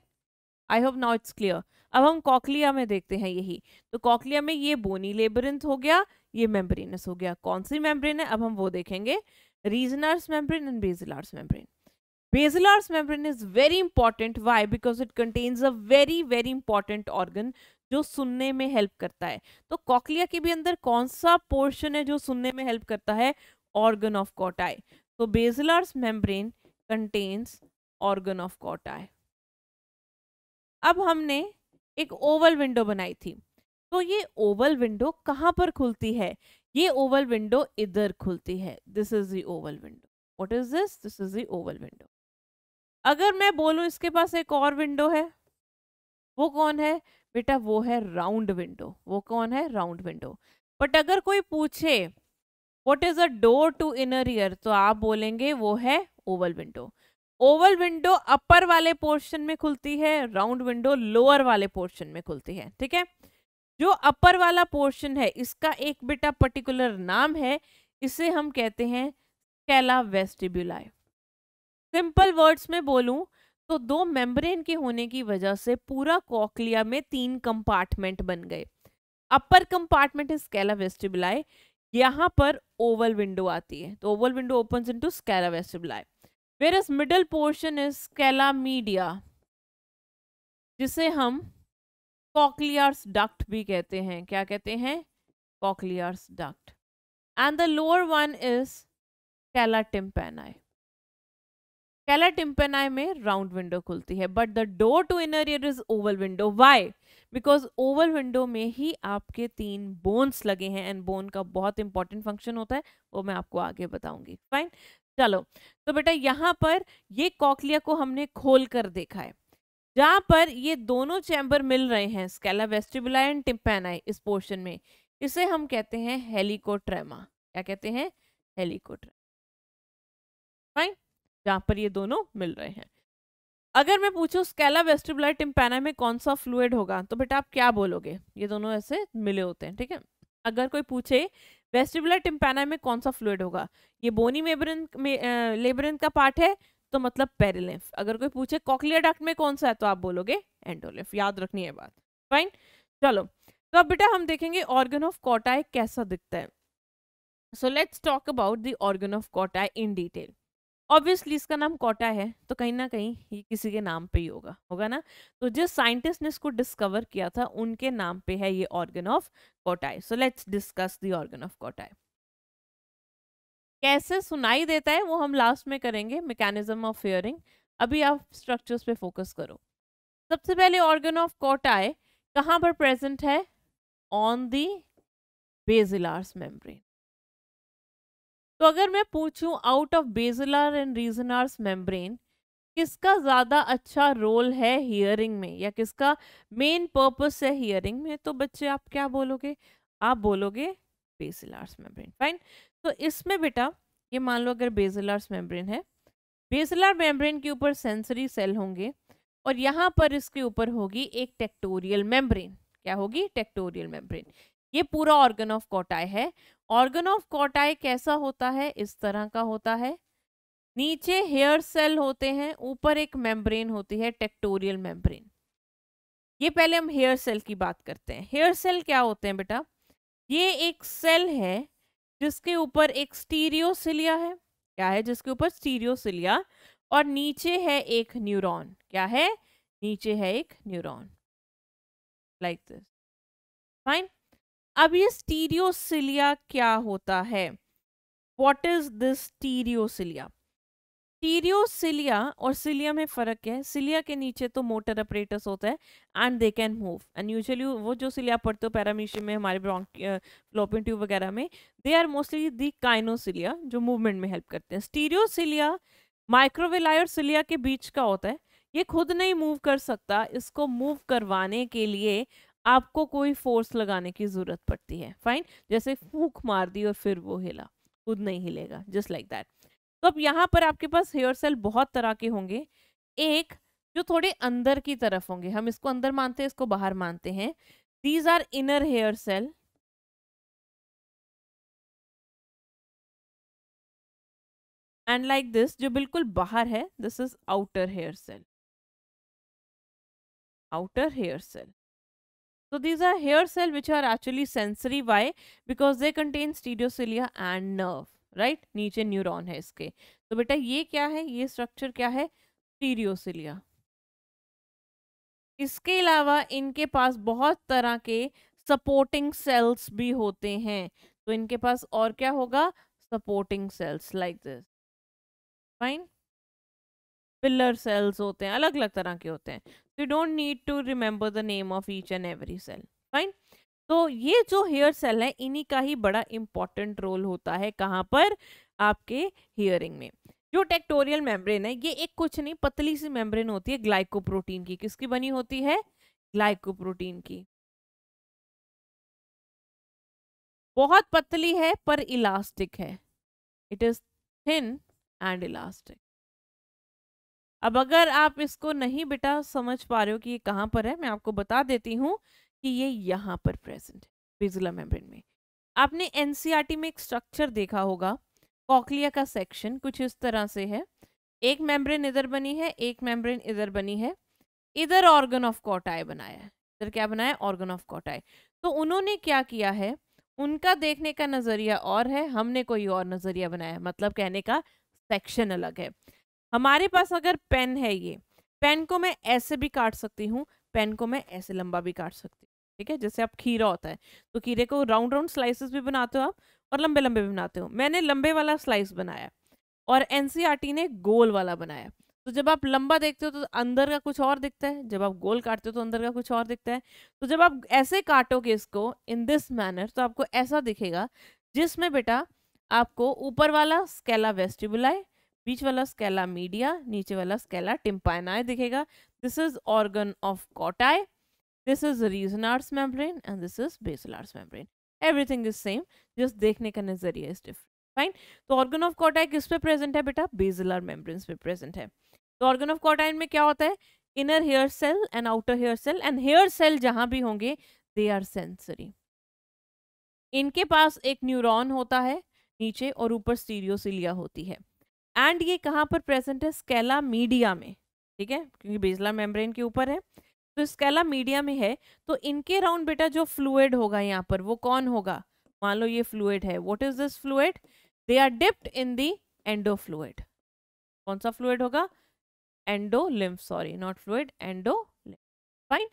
I hope now it's clear अब हम कॉकलिया में देखते हैं यही तो कॉकलिया में ये बोनी लेबरेंथ हो गया ये मेम्ब्रेनस हो गया कौन सी मेम्ब्रेन है अब हम वो देखेंगे Reissner's membrane and basilar membrane basilar membrane is very important why because it contains a very very important organ जो सुनने में हेल्प करता है तो कॉकलिया के भी अंदर कौन सा पोर्शन है जो सुनने में हेल्प करता है ऑर्गन ऑफ कॉटाई तो basilar membrane contains organ of Corti अब हमने एक ओवल विंडो बनाई थी तो ये ओवल विंडो कहाँ पर खुलती है ये ओवल विंडो इधर खुलती है this is the oval window what is this this is the oval window अगर मैं बोलूँ इसके पास एक और विंडो है वो कौन है बेटा वो है राउंड विंडो वो कौन है राउंड विंडो बट अगर कोई पूछे what is a door to inner ear तो आप बोलेंगे वो है oval window oval window upper वाले पोर्शन में खुलती है राउंड विंडो लोअर वाले पोर्शन में खुलती है ठीक है जो अपर वाला पोर्शन है इसका एक बेटा पर्टिकुलर नाम है इसे हम कहते हैं स्केला वेस्टिब्यूलाई सिंपल वर्ड्स में बोलूं तो दो मेम्ब्रेन के होने की वजह से पूरा कॉकलिया में तीन कंपार्टमेंट बन गए upper compartment is scala vestibuli यहाँ पर ओवल विंडो आती है तो oval window open to scala vestibuli whereas middle portion is scala media जिसे हम कॉकलियर्स डक्ट भी कहते हैं क्या कहते हैं कॉकलियर्स duct and the lower one is scala tympani scala tympani में राउंड विंडो खुलती है but the door to inner ear is oval window why because oval window में ही आपके तीन बोन्स लगे हैं एंड बोन का बहुत इंपॉर्टेंट फंक्शन होता है वो मैं आपको आगे बताऊंगी फाइन चलो तो बेटा यहाँ पर ये कॉकलिया को हमने खोल कर देखा है जहाँ पर ये दोनों चैम्बर मिल रहे हैं स्केला वेस्टिबुलाई एंड टिम्पेनाई इस पोर्शन में इसे हम कहते हैं हेलीकोट्रेमा क्या कहते हैं हेलिकोट्रेमा फाइन जहाँ पर ये दोनों मिल रहे हैं अगर मैं पूछूँ स्केला वेस्टिबुलाई टिम्पेना में कौन सा फ्लूड होगा तो बेटा आप क्या बोलोगे ये दोनों ऐसे मिले होते हैं ठीक है अगर कोई पूछे वेस्टिबुलर टिम्पेना में कौन सा फ्लूड होगा ये बोनी मेबरन में लेबरन का पार्ट है तो मतलब पेरिलिम्फ अगर कोई पूछे कॉकलियर डक्ट में कौन सा है तो आप बोलोगे एंडोलिम्फ याद रखनी है बात फाइन चलो तो अब बेटा हम देखेंगे ऑर्गन ऑफ कॉटाई कैसा दिखता है so let's talk about the organ of Corti in detail obviously इसका नाम कोटा है तो कहीं ना कहीं ये किसी के नाम पे ही होगा होगा ना तो जिस साइंटिस्ट ने इसको डिस्कवर किया था उनके नाम पे है ये organ of Corti so let's discuss the organ of Corti कैसे सुनाई देता है वो हम लास्ट में करेंगे मैकेनिज्म ऑफ हियरिंग अभी आप स्ट्रक्चर्स पे फोकस करो सबसे पहले ऑर्गन ऑफ कोटाई कहाँ पर प्रेजेंट है ऑन दी बेजिलार्स मेम्ब्रेन तो अगर मैं पूछूं out of basilar and Reissner's membrane किसका ज़्यादा अच्छा रोल है हियरिंग में या किसका मेन पर्पस है हियरिंग में तो बच्चे आप क्या बोलोगे आप बोलोगे बेसिलार्स मेम्ब्रेन फाइन तो इसमें बेटा ये मान लो अगर बेजलर्स मेम्ब्रेन है बेजिलार मेम्ब्रेन के ऊपर सेंसरी सेल होंगे और यहाँ पर इसके ऊपर होगी एक टेक्टोरियल मेम्ब्रेन क्या होगी टेक्टोरियल मेम्ब्रेन ये पूरा ऑर्गन ऑफ कॉटाई है ऑर्गन ऑफ कॉटाई कैसा होता है इस तरह का होता है नीचे हेयर सेल होते हैं ऊपर एक मेम्ब्रेन होती है टेक्टोरियल मेम्ब्रेन ये पहले हम हेयर सेल की बात करते हैं हेयर सेल क्या होते हैं बेटा ये एक सेल है जिसके ऊपर एक स्टीरियोसिलिया है क्या है जिसके ऊपर स्टीरियोसिलिया और नीचे है एक न्यूरॉन क्या है नीचे है एक न्यूरॉन लाइक दिस फाइन अब ये स्टीरियोसिलिया क्या होता है what is this stereocilia stereocilia और सिलिया में फ़र्क है सिलिया के नीचे तो मोटर ऑपरेटर्स होता है and they can move and usually वो जो सिलिया पढ़ते हो पैरामीशियम में हमारे ब्रोंक ट्यूब वगैरह में दे आर मोस्टली दी काइनोसिलिया जो मूवमेंट में हेल्प करते हैं स्टीरियोसिलिया माइक्रोवेलाई और सिलिया के बीच का होता है ये खुद नहीं मूव कर सकता इसको मूव करवाने के लिए आपको कोई फोर्स लगाने की ज़रूरत पड़ती है फाइन जैसे फूक मार दी और फिर वो हिला खुद नहीं हिलेगा जस्ट लाइक दैट तो अब यहाँ पर आपके पास हेयर सेल बहुत तरह के होंगे एक जो थोड़े अंदर की तरफ होंगे हम इसको अंदर मानते हैं इसको बाहर मानते हैं these are inner hair cell and like this जो बिल्कुल बाहर है this is outer hair cell outer hair cell So these are hair cells which are actually sensory. Why? Because they contain stereocilia and nerve. Right right? नीचे neuron है इसके तो बेटा ये क्या है ये स्ट्रक्चर क्या है स्टीरियोसिलिया इसके अलावा इनके पास बहुत तरह के सपोर्टिंग सेल्स भी होते हैं तो इनके पास और क्या होगा supporting cells like this fine pillar cells होते हैं अलग अलग तरह के होते हैं you don't need to remember the name of each and every cell fine तो ये जो हेयर सेल है इन्हीं का ही बड़ा इंपॉर्टेंट रोल होता है कहाँ पर आपके हियरिंग में जो टेक्टोरियल मेम्ब्रेन है ये एक कुछ नहीं पतली सी मेम्ब्रेन होती है ग्लाइकोप्रोटीन की किसकी बनी होती है ग्लाइकोप्रोटीन की बहुत पतली है पर इलास्टिक है it is thin and elastic अब अगर आप इसको नहीं बेटा समझ पा रहे हो कि ये कहाँ पर है मैं आपको बता देती हूँ कि ये यहाँ पर प्रेजेंट है विजुला मेम्ब्रेन में आपने एन e में एक स्ट्रक्चर देखा होगा कॉकलिया का सेक्शन कुछ इस तरह से है एक मेम्ब्रेन इधर बनी है एक मेम्ब्रेन इधर बनी है इधर ऑर्गन ऑफ कॉटाई बनाया है इधर क्या बनाया ऑर्गन ऑफ कॉटाई तो उन्होंने क्या किया है उनका देखने का नज़रिया और है हमने कोई और नज़रिया बनाया मतलब कहने का सेक्शन अलग है हमारे पास अगर पेन है ये पेन को मैं ऐसे भी काट सकती हूँ पेन को मैं ऐसे लंबा भी काट सकती हूँ ठीक है जैसे आप खीरा होता है तो खीरे को राउंड राउंड स्लाइसेस भी बनाते हो आप और लंबे लंबे भी बनाते हो मैंने लंबे वाला स्लाइस बनाया और एन ने गोल वाला बनाया तो जब आप लंबा देखते हो तो अंदर का कुछ और दिखता है जब आप गोल काटते हो तो अंदर का कुछ और दिखता है तो जब आप ऐसे काटोगे इसको इन दिस मैनर तो आपको ऐसा दिखेगा जिसमें बेटा आपको ऊपर वाला स्केला वेस्टिबुलाई बीच वाला स्केला मीडिया नीचे वाला स्केला टिम्पाइनाए दिखेगा this is organ of Corti this is Reissner's membrane and this is basilar membrane everything is same just देखने का नजरिया इज डिफरेंट फाइन तो ऑर्गन ऑफ कॉटाई किस पे प्रेजेंट है बेटा बेजलर मेम्ब्रेन पे प्रेजेंट है तो ऑर्गन ऑफ कॉटाइन में क्या होता है inner hair cell and outer hair cell and hair cell जहां भी होंगे दे आर सेंसरी इनके पास एक न्यूरॉन होता है नीचे और ऊपर स्टीरियोसिलिया होती है एंड ये कहाँ पर प्रेजेंट है स्केला मीडिया में ठीक है क्योंकि बेजला मेम्ब्रेन के ऊपर है तो स्केला मीडिया में है तो इनके राउंड बेटा जो फ्लूड होगा यहाँ पर वो कौन होगा मान लो ये फ्लूड है what is this fluid they are dipped in the endo fluid कौन सा फ्लूड होगा endolymph sorry not fluid endo fine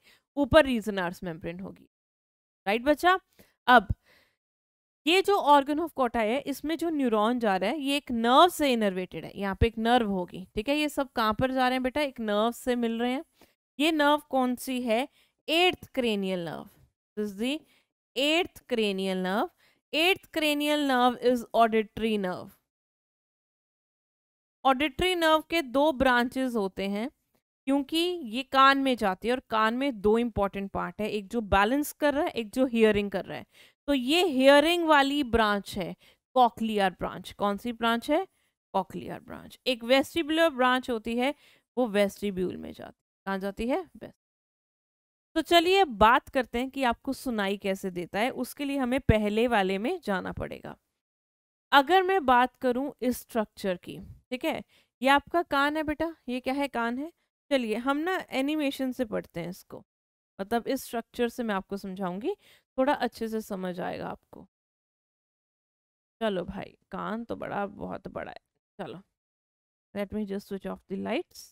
ऊपर रीजनार्स मेम्ब्रेन होगी राइट बच्चा अब ये जो ऑर्गन ऑफ कोटा है इसमें जो न्यूरॉन जा रहा है ये एक नर्व से इनर्वेटेड है यहाँ पे एक नर्व होगी ठीक है ये सब कहाँ पर जा रहे हैं बेटा एक नर्व से मिल रहे हैं ये नर्व कौन सी है eighth cranial nerve is the eighth cranial nerve eighth cranial nerve is auditory nerve auditory nerve के दो ब्रांचेस होते हैं क्योंकि ये कान में जाती है और कान में दो इंपॉर्टेंट पार्ट है एक जो बैलेंस कर रहा है एक जो हियरिंग कर रहा है तो ये हियरिंग वाली ब्रांच है कॉकलियर ब्रांच कौन सी ब्रांच है कॉकलियर ब्रांच एक वेस्टिब्यूलर ब्रांच होती है वो वेस्टिब्यूल में जाती है कहाँ जाती है तो चलिए बात करते हैं कि आपको सुनाई कैसे देता है उसके लिए हमें पहले वाले में जाना पड़ेगा अगर मैं बात करूं इस स्ट्रक्चर की ठीक है ये आपका कान है बेटा ये क्या है कान है चलिए हम ना एनिमेशन से पढ़ते हैं इसको मतलब इस स्ट्रक्चर से मैं आपको समझाऊंगी थोड़ा अच्छे से समझ आएगा आपको चलो भाई कान तो बड़ा बहुत बड़ा है चलो let me just switch off the lights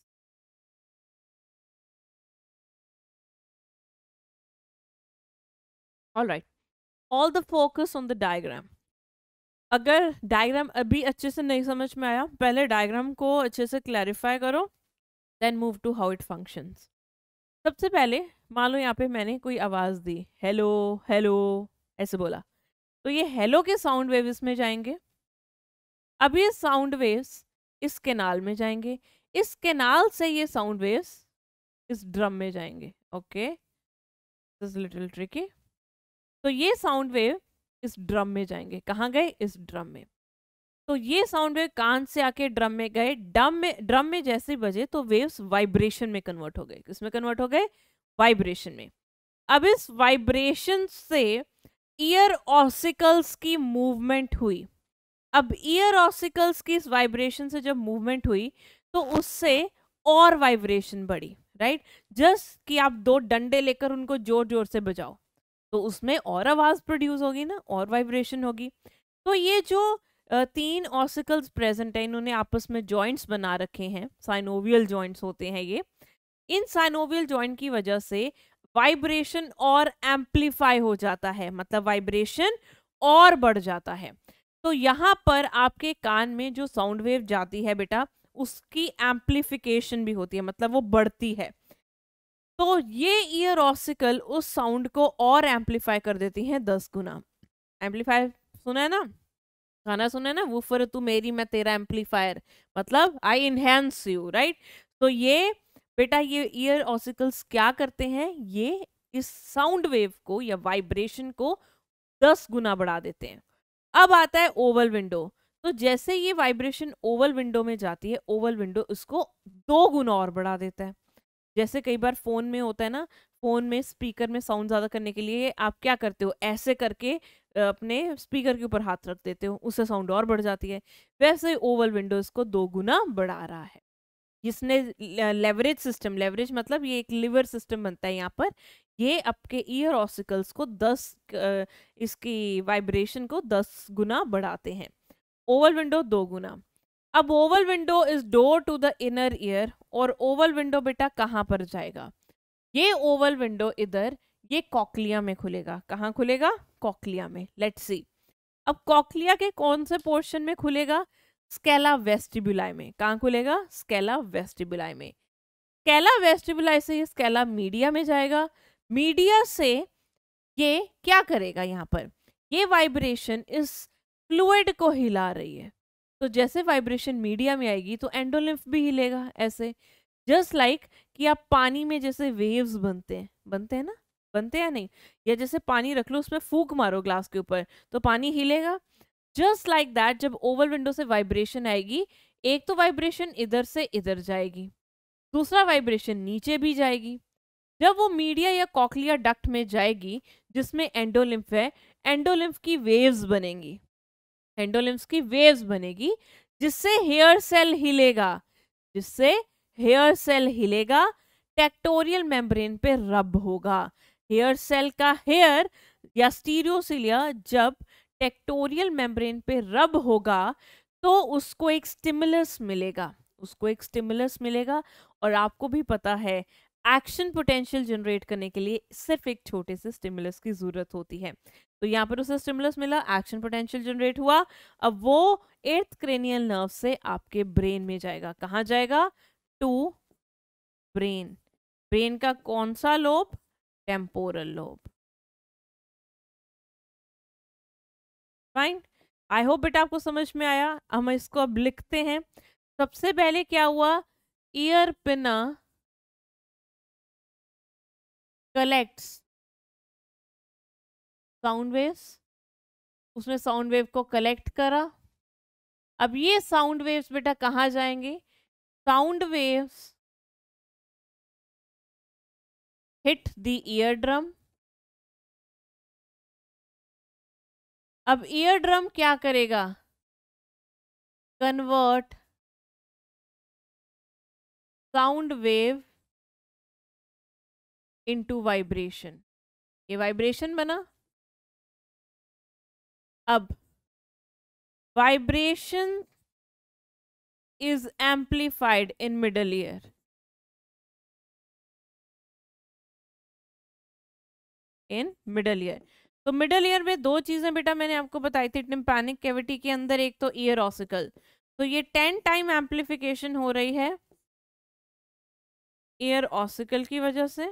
all right all the focus on the diagram अगर डायग्राम अभी अच्छे से नहीं समझ में आया पहले डायग्राम को अच्छे से क्लैरिफाई करो then move to how it functions सबसे पहले मान लो यहाँ पे मैंने कोई आवाज़ दी हेलो हेलो ऐसे बोला तो ये हेलो के साउंड वेव इसमें जाएंगे अब ये साउंड वेव्स इस केनाल में जाएंगे इस केनाल से ये साउंड वेव्स इस ड्रम में जाएंगे ओके दिस लिटिल ट्रिकी तो ये साउंड वेव इस ड्रम में जाएंगे कहाँ गए इस ड्रम में तो ये साउंड वेव कान से आके ड्रम में गए ड्रम में ड्रम में जैसे बजे तो वेव्स वाइब्रेशन में कन्वर्ट हो गए किसमें कन्वर्ट हो गए वाइब्रेशन में अब इस वाइब्रेशन से ईयर ऑसिकल्स की मूवमेंट हुई अब ईयर ऑसिकल्स की इस वाइब्रेशन से जब मूवमेंट हुई तो उससे और वाइब्रेशन बढ़ी राइट जस्ट कि आप दो डंडे लेकर उनको जोर जोर से बजाओ तो उसमें और आवाज़ प्रोड्यूस होगी ना और वाइब्रेशन होगी तो ये जो तीन ऑसिकल्स प्रेजेंट है इन्होंने आपस में जॉइंट्स बना रखे हैं साइनोवियल जॉइंट्स होते हैं ये इन साइनोवियल जॉइंट की वजह से वाइब्रेशन और एम्पलीफाई हो जाता है मतलब वाइब्रेशन और बढ़ जाता है तो यहाँ पर आपके कान में जो साउंड वेव जाती है बेटा उसकी एम्पलीफिकेशन भी होती है मतलब वो बढ़ती है तो ये ईयर ऑसिकल उस साउंड को और एम्पलीफाई कर देती हैं दस गुना एम्पलीफाई सुना है ना गाना सुना है ना फर तू मेरी मैं तेरा एम्पलीफायर मतलब आई इनहेंस यू राइट तो ये बेटा ये ईयर ऑसिकल्स क्या करते हैं ये इस साउंड वेव को या वाइब्रेशन को दस गुना बढ़ा देते हैं अब आता है ओवल विंडो तो जैसे ये वाइब्रेशन ओवल विंडो में जाती है ओवल विंडो इसको दो गुना और बढ़ा देता है जैसे कई बार फ़ोन में होता है ना फ़ोन में स्पीकर में साउंड ज़्यादा करने के लिए आप क्या करते हो ऐसे करके अपने स्पीकर के ऊपर हाथ रख देते हो उससे साउंड और बढ़ जाती है वैसे ओवल विंडोज़ को दो गुना बढ़ा रहा है जिसने लेवरेज सिस्टम लेवरेज मतलब ये एक लिवर सिस्टम बनता है यहाँ पर ये आपके ईयर ऑसिकल्स को दस इसकी वाइब्रेशन को दस गुना बढ़ाते हैं ओवल विंडो दो गुना अब oval window is door to the inner ear और ओवल विंडो बेटा कहाँ पर जाएगा ये ओवल विंडो इधर ये कॉकलिया में खुलेगा कहाँ खुलेगा कॉकलिया में लेट सी अब कॉकलिया के कौन से पोर्शन में खुलेगा स्केला वेस्टिबुलाई में कहाँ खुलेगा स्केला वेस्टिबुलाई में स्केला वेस्टिबुलाई से ये स्केला मीडिया में जाएगा मीडिया से ये क्या करेगा यहाँ पर ये वाइब्रेशन इस फ्लूड को हिला रही है तो जैसे वाइब्रेशन मीडिया में आएगी तो एंडोलिम्फ भी हिलेगा ऐसे जस्ट लाइक like कि आप पानी में जैसे वेव्स बनते हैं बनते हैं ना बनते या नहीं या जैसे पानी रख लो उसमें फूक मारो ग्लास के ऊपर तो पानी हिलेगा जस्ट लाइक दैट जब ओवल विंडो से वाइब्रेशन आएगी एक तो वाइब्रेशन इधर से इधर जाएगी दूसरा वाइब्रेशन नीचे भी जाएगी जब वो मीडिया या कॉकलिया डक्ट में जाएगी जिसमें एंडोलिम्फ है एंडोलिम्फ की वेव्स बनेंगी एंडोलिम्फ की वेव्स बनेगी जिससे हेयर सेल हिलेगा जिससे हेयर सेल हिलेगा टेक्टोरियल मेम्ब्रेन पे रब होगा हेयर सेल का हेयर या स्टीरियोसिलिया जब टेक्टोरियल मेम्ब्रेन पे रब होगा तो उसको एक स्टिमुलस मिलेगा उसको एक स्टिमुलस मिलेगा और आपको भी पता है एक्शन पोटेंशियल जनरेट करने के लिए सिर्फ एक छोटे से स्टिमुलस की ज़रूरत होती है तो यहाँ पर उसे स्टिमुलस मिला एक्शन पोटेंशियल जनरेट हुआ अब वो एर्थ क्रेनियल नर्व से आपके ब्रेन में जाएगा कहाँ जाएगा टू ब्रेन ब्रेन का कौन सा lobe temporal lobe fine i hope बेटा aapko samajh mein aaya hum isko ab likhte hain sabse pehle kya hua ear pinna collects sound waves उसने साउंड वेव को कलेक्ट करा अब ये साउंड वेव्स बेटा कहाँ जाएंगे sound waves the ear drum अब ड्रम क्या करेगा convert sound wave into vibration ये वाइब्रेशन बना अब vibration is amplified in middle ear in middle ear तो मिडल ईयर में दो चीज़ें बेटा मैंने आपको बताई थी टिम्पैनिक कैविटी के अंदर एक तो ईयर ऑसिकल तो ये टेन टाइम एम्पलीफिकेशन हो रही है ईयर ऑसिकल की वजह से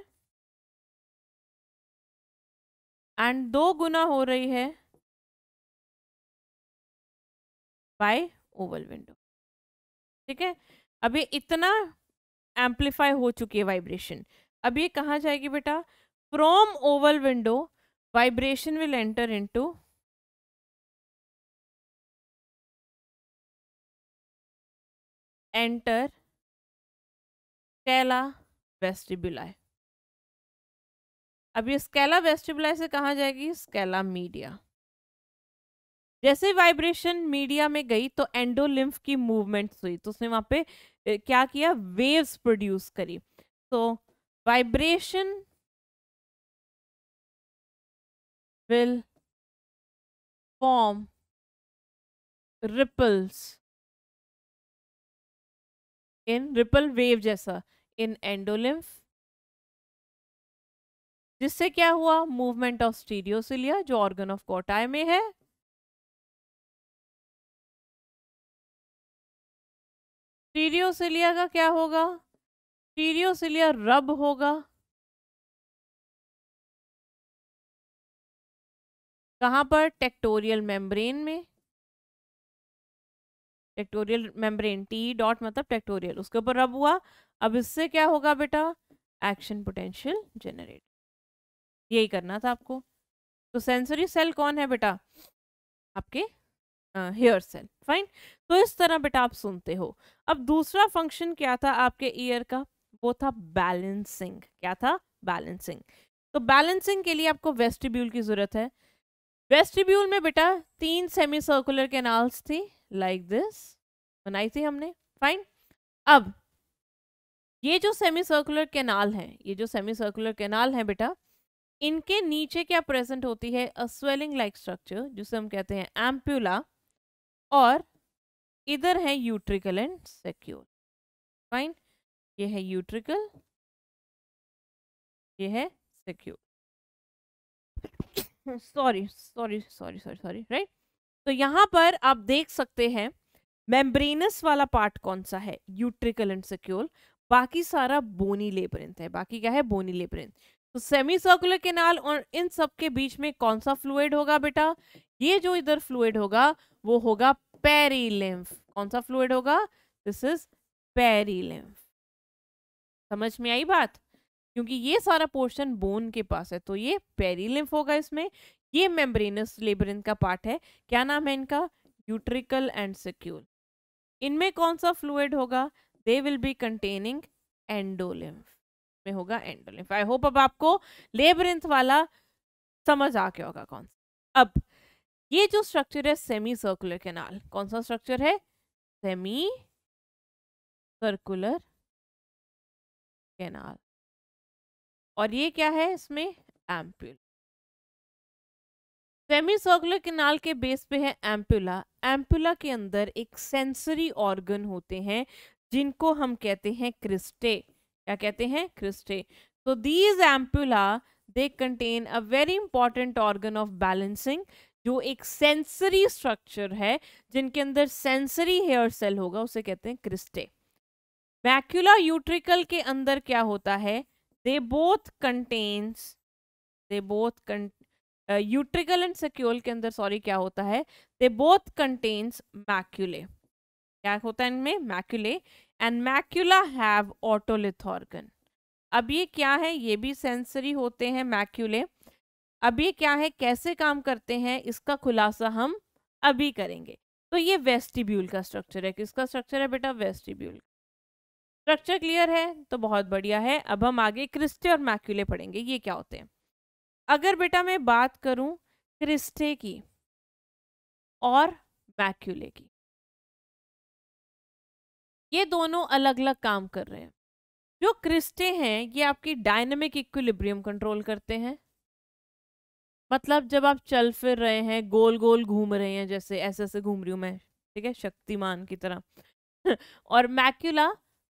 एंड दो गुना हो रही है बाय ओवल विंडो ठीक है अभी इतना एम्पलीफाई हो चुकी है वाइब्रेशन अब ये कहाँ जाएगी बेटा from oval window vibration will enter into enter scala vestibuli अब ये स्केला वेस्टिबुलाई से कहा जाएगी स्केला मीडिया जैसे वाइब्रेशन मीडिया में गई तो एंडोलिम्फ की मूवमेंट्स हुई तो उसने वहाँ पे क्या किया वेव्स प्रोड्यूस करी तो vibration will form ripples in ripple wave जैसा in endolymph जिससे क्या हुआ मूवमेंट ऑफ स्टीरियोसिलिया जो ऑर्गन ऑफ कोटाई में है स्टीरियोसिलिया का क्या होगा स्टीरियोसिलिया रब होगा कहाँ पर टेक्टोरियल मेम्ब्रेन में टेक्टोरियल मेम्ब्रेन टी डॉट मतलब टेक्टोरियल उसके ऊपर रब हुआ अब इससे क्या होगा बेटा एक्शन पोटेंशियल जेनरेट यही करना था आपको तो सेंसरी सेल कौन है बेटा आपके हेयर सेल फाइन तो इस तरह बेटा आप सुनते हो अब दूसरा फंक्शन क्या था आपके ईयर का वो था बैलेंसिंग क्या था बैलेंसिंग तो बैलेंसिंग के लिए आपको वेस्टिब्यूल की जरूरत है वेस्टिब्यूल में बेटा तीन सेमी सर्कुलर कैनाल्स थी लाइक दिस बनाई थी हमने फाइन अब ये जो सेमी सर्कुलर कैनाल हैं ये जो सेमी सर्कुलर कैनाल हैं बेटा इनके नीचे क्या प्रेजेंट होती है अ स्वेलिंग लाइक स्ट्रक्चर जिसे हम कहते हैं एम्प्यूला और इधर है यूट्रिकल एंड सेक्यूल फाइन ये है यूट्रिकल ये है saccule sorry sorry sorry sorry sorry right तो यहाँ पर आप देख सकते हैं मेम्ब्रेनस वाला पार्ट कौन सा है यूट्रिकल एंड सिक्योल बाकी सारा बोनी लेबरेंथ है बाकी क्या है बोनी लेबरेंथ तो सेमी सर्कुलर केनाल और इन सब के बीच में कौन सा फ्लूड होगा बेटा ये जो इधर फ्लूड होगा वो होगा पेरीलिम्फ कौन सा फ्लूड होगा दिस इज पेरीलिम्फ समझ में आई बात क्योंकि ये सारा पोर्शन बोन के पास है तो ये पेरीलिम्फ होगा इसमें ये मेम्ब्रेनस लेबरिन का पार्ट है क्या नाम है इनका यूट्रिकल एंड सिक्यूल इनमें कौन सा फ्लूड होगा they will be containing endolymph में होगा एंडोलिम्फ आई होप अब आपको लेबरिंथ वाला समझ आ गया होगा कौन सा अब ये जो स्ट्रक्चर है सेमी सर्कुलर कैनाल कौन सा स्ट्रक्चर है सेमी सर्कुलर कैनाल और ये क्या है इसमें एम्प्यूल सेमी सर्कुलर किनाल के बेस पे है एम्प्यूला एम्प्यूला के अंदर एक सेंसरी ऑर्गन होते हैं जिनको हम कहते हैं क्रिस्टे क्या कहते हैं क्रिस्टे तो these ampulla they contain a very important organ of balancing जो एक सेंसरी स्ट्रक्चर है जिनके अंदर सेंसरी हेयर सेल होगा उसे कहते हैं क्रिस्टे वैक्यूला यूट्रिकल के अंदर क्या होता है they both contains they both utricle and saccule के अंदर सॉरी क्या होता है दे बोथ कंटेन्स मैक्यूले क्या होता है इनमें maculae and macula have otolith organ अब ये क्या है ये भी सेंसरी होते हैं मैक्यूले अब ये क्या है कैसे काम करते हैं इसका खुलासा हम अभी करेंगे तो ये वेस्टिब्यूल का स्ट्रक्चर है किसका स्ट्रक्चर है बेटा वेस्टिब्यूल स्ट्रक्चर क्लियर है तो बहुत बढ़िया है अब हम आगे क्रिस्टे और मैक्यूले पढ़ेंगे ये क्या होते हैं अगर बेटा मैं बात करूं क्रिस्टे की और मैक्यूले की ये दोनों अलग अलग काम कर रहे हैं जो क्रिस्टे हैं ये आपकी डायनेमिक इक्विलिब्रियम कंट्रोल करते हैं मतलब जब आप चल फिर रहे हैं गोल गोल घूम रहे हैं जैसे ऐसे ऐसे घूम रही हूँ मैं ठीक है शक्तिमान की तरह और मैक्यूला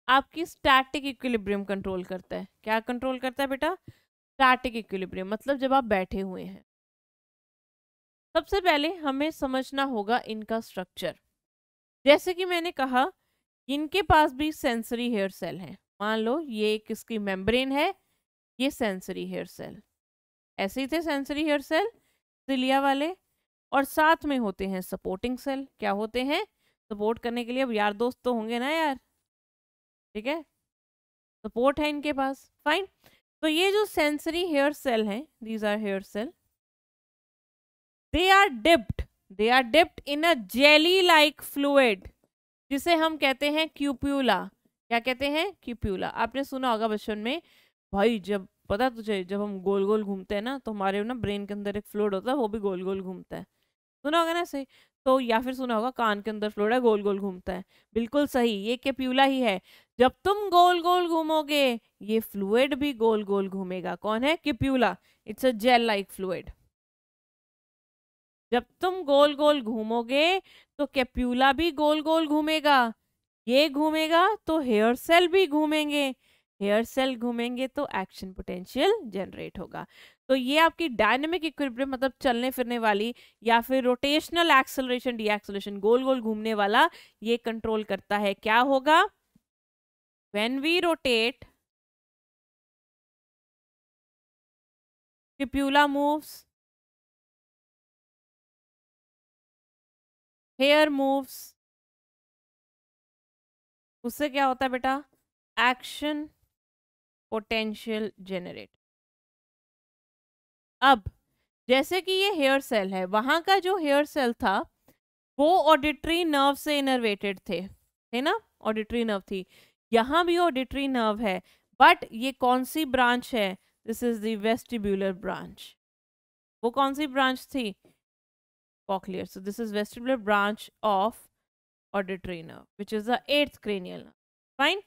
आपकी स्टैटिक इक्विलिब्रियम कंट्रोल करता है क्या कंट्रोल करता है बेटा स्टैटिक इक्विलिब्रियम मतलब जब आप बैठे हुए हैं सबसे पहले हमें समझना होगा इनका स्ट्रक्चर जैसे कि मैंने कहा इनके पास भी सेंसरी हेयर सेल है मान लो ये किसकी मेम्ब्रेन है ये सेंसरी हेयर सेल ऐसे ही थे सेंसरी हेयर सेल सिलिया वाले और साथ में होते हैं सपोर्टिंग सेल क्या होते हैं सपोर्ट करने के लिए अब यार दोस्त तो होंगे ना यार ठीक है सपोर्ट है इनके पास फाइन तो ये जो सेंसरी हेयर सेल हैं these are hair cell they are dipped they are dipped in a jelly like fluid जिसे हम कहते हैं क्यूप्यूला क्या कहते हैं क्यूप्यूला आपने सुना होगा बचपन में भाई जब पता तुझे जब हम गोल गोल घूमते हैं ना तो हमारे ना ब्रेन के अंदर एक फ्लूड होता है वो भी गोल गोल घूमता है सुना होगा ना सही तो या फिर सुना होगा कान के अंदर फ्लोरा गोल गोल घूमता है बिल्कुल सही ये कैप्यूला ही है जब तुम गोल गोल घूमोगे ये फ्लूड भी गोल गोल घूमेगा कौन है cupula it's a gel like fluid जब तुम गोल गोल घूमोगे तो कैप्यूला भी गोल गोल घूमेगा ये घूमेगा तो हेयर सेल भी घूमेंगे हेयर सेल घूमेंगे तो एक्शन पोटेंशियल जनरेट होगा तो ये आपकी डायनेमिक इक्विलिब्रियम मतलब चलने फिरने वाली या फिर रोटेशनल एक्सेलरेशन डी एक्सेलरेशन गोल गोल घूमने वाला ये कंट्रोल करता है क्या होगा when we rotate cupula moves hair moves उससे क्या होता है बेटा एक्शन पोटेंशियल जेनरेट अब जैसे कि ये हेयर सेल है वहां का जो हेयर सेल था वो ऑडिटरी नर्व से इनर्वेटेड थे है ना ऑडिटरी नर्व थी यहां भी ऑडिटरी नर्व है बट ये कौन सी ब्रांच है this is the vestibular branch वो कौन सी ब्रांच थी cochlear so this is vestibular branch of auditory nerve which is the eighth cranial nerve fine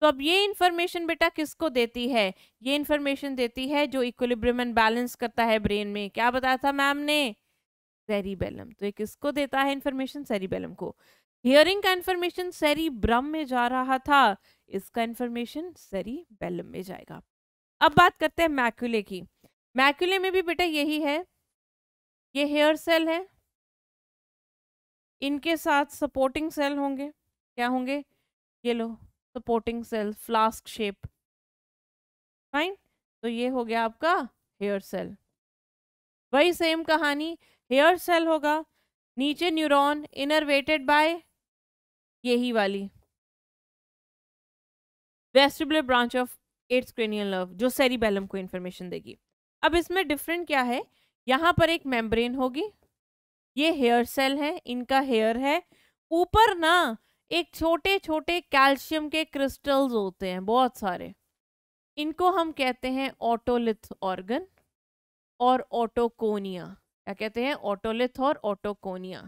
तो अब ये इन्फॉर्मेशन बेटा किसको देती है ये इन्फॉर्मेशन देती है जो इक्विलिब्रियम एंड बैलेंस करता है ब्रेन में क्या बताया था मैम ने सेरिबेलम तो ये किसको देता है इन्फॉर्मेशन सेरिबेलम को हियरिंग का इन्फॉर्मेशन सेरिब्रम में जा रहा था इसका इन्फॉर्मेशन सेरिबेलम में जाएगा अब बात करते हैं मैक्यूले की मैक्यूले में भी बेटा यही है ये हेयर सेल है इनके साथ सपोर्टिंग सेल होंगे क्या होंगे ये लो supporting cell flask shape fine तो ये हो गया आपका हेयर सेल वही सेम कहानी हेयर सेल होगा नीचे न्यूरॉन इनरवेटेड बाय यही वाली vestibular branch of eighth cranial nerve जो सेरिबेलम को इन्फॉर्मेशन देगी अब इसमें डिफरेंट क्या है यहाँ पर एक मेम्ब्रेन होगी ये हेयर सेल है इनका हेयर है ऊपर ना एक छोटे छोटे कैल्शियम के क्रिस्टल्स होते हैं बहुत सारे इनको हम कहते हैं ऑटोलिथ ऑर्गन और ऑटोकोनिया क्या कहते हैं ऑटोलिथ और otoconia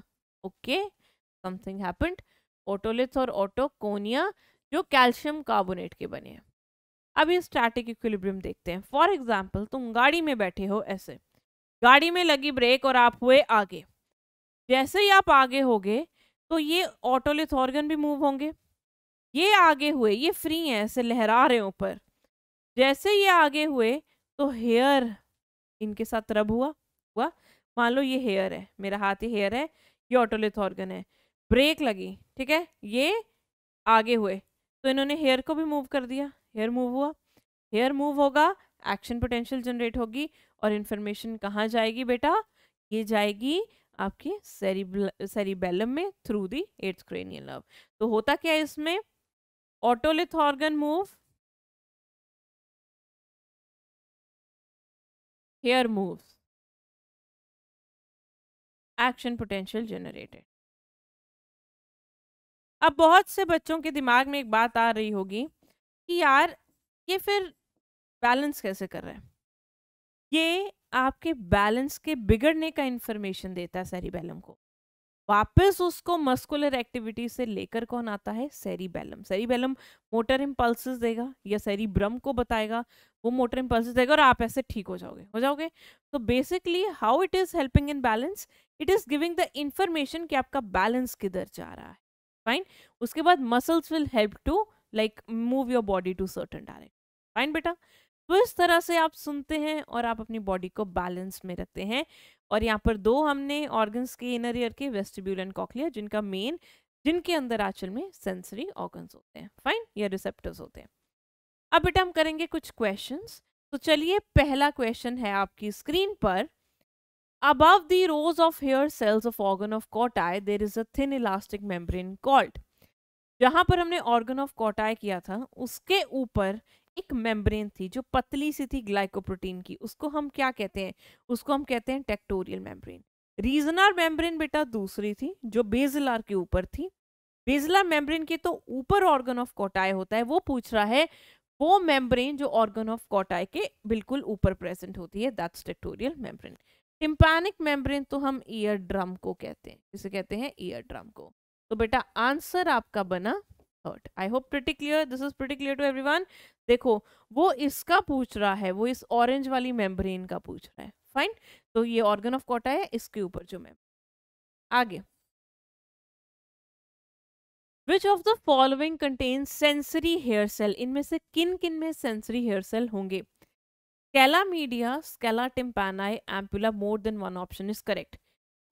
okay something happened otolith और ऑटोकोनिया जो कैल्शियम कार्बोनेट के बने हैं अभी स्टैटिक इक्विलिब्रियम देखते हैं फॉर एग्जाम्पल तुम गाड़ी में बैठे हो ऐसे गाड़ी में लगी ब्रेक और आप हुए आगे जैसे ही आप आगे होगे तो ये ऑटोलिथ ऑर्गन भी मूव होंगे ये आगे हुए ये फ्री हैं ऐसे लहरा रहे हैं ऊपर जैसे ये आगे हुए तो हेयर इनके साथ रब हुआ हुआ मान लो ये हेयर है मेरा हाथ ही हेयर है ये ऑटोलिथ ऑर्गन है ब्रेक लगी ठीक है ये आगे हुए तो इन्होंने हेयर को भी मूव कर दिया हेयर मूव हुआ हेयर मूव होगा एक्शन पोटेंशियल जनरेट होगी और इन्फॉर्मेशन कहाँ जाएगी बेटा ये जाएगी आपकी सेरिबेलम में through the eighth cranial nerve तो होता क्या है इसमें otolith organ move hair move action potential generated अब बहुत से बच्चों के दिमाग में एक बात आ रही होगी कि यार ये फिर बैलेंस कैसे कर रहे हैं ये आपके बैलेंस के बिगड़ने का इन्फॉर्मेशन देता है सेरिबैलम को वापस उसको मस्कुलर एक्टिविटी से लेकर कौन आता है सेरिबैलम सेरिबैलम मोटर इम्पल्स देगा या सेरीब्रम को बताएगा वो मोटर इम्पल्स देगा और आप ऐसे ठीक हो जाओगे हो जाओगे तो basically how it is helping in balance it is giving the information कि आपका बैलेंस किधर जा रहा है फाइन उसके बाद muscles will help to like move your body to certain direct fine बेटा तो इस तरह से आप सुनते हैं और आप अपनी बॉडी को बैलेंस में रखते हैं और यहाँ पर दो हमने ऑर्गन्स के इनर ईयर के वेस्टिब्यूल एंड कॉकलिया जिनका मेन जिनके अंदर आंचल में सेंसरी ऑर्गन्स होते हैं फाइन या रिसेप्टर्स होते हैं अब बेटा हम करेंगे कुछ क्वेश्चंस तो चलिए पहला क्वेश्चन है आपकी स्क्रीन पर above the rows of hair cells of organ of corti, there is a thin elastic membrane called जहां पर हमने ऑर्गन ऑफ corti किया था उसके ऊपर एक मेम्ब्रेन थी जो पतली सी थी ग्लाइकोप्रोटीन की उसको हम क्या कहते हैं उसको हम कहते हैं टेक्टोरियल मेम्ब्रेन रीजनर मेम्ब्रेन बेटा दूसरी थी जो बेजलार के ऊपर थी बेजलार मेम्ब्रेन के तो ऊपर ऑर्गन ऑफ कोटाई होता है वो पूछ रहा है वो मेम्ब्रेन जो ऑर्गन ऑफ कोटाई के बिल्कुल ऊपर प्रेजेंट होती है that's tectorial membrane tympanic membrane तो हम ईयर ड्रम को कहते हैं जिसे कहते हैं ईयर ड्रम को तो बेटा आंसर आपका बना हर्ट I hope pretty clear this is pretty clear to everyone देखो वो इसका पूछ रहा है वो इस ऑरेंज वाली मेम्ब्रेन का पूछ रहा है फाइन तो ये ऑर्गन ऑफ कॉटा है इसके ऊपर जो मैम आगे which of the following contain sensory hair cell इनमें से किन किन में सेंसरी हेयर सेल होंगे scala media scala tympani ampulla more than one option is correct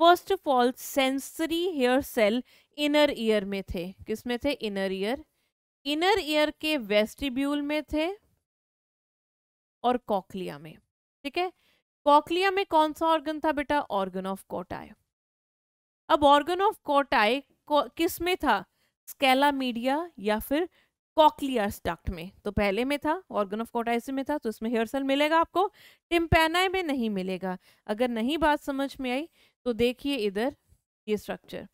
first of all sensory hair cell inner ear में थे किस में थे इनर ईयर इनर ईयर के वेस्टिब्यूल में थे और कॉकलिया में ठीक है कॉकलिया में कौन सा ऑर्गन था बेटा ऑर्गन ऑफ कोटाई अब ऑर्गन ऑफ कोटाई किस में था स्केला मीडिया या फिर कॉकलिया स्टक्ट में तो पहले में था ऑर्गन ऑफ कोटाइसिस में था तो इसमें हेयर सेल मिलेगा आपको टिम्पेनाई में नहीं मिलेगा अगर नहीं बात समझ में आई तो देखिए इधर ये स्ट्रक्चर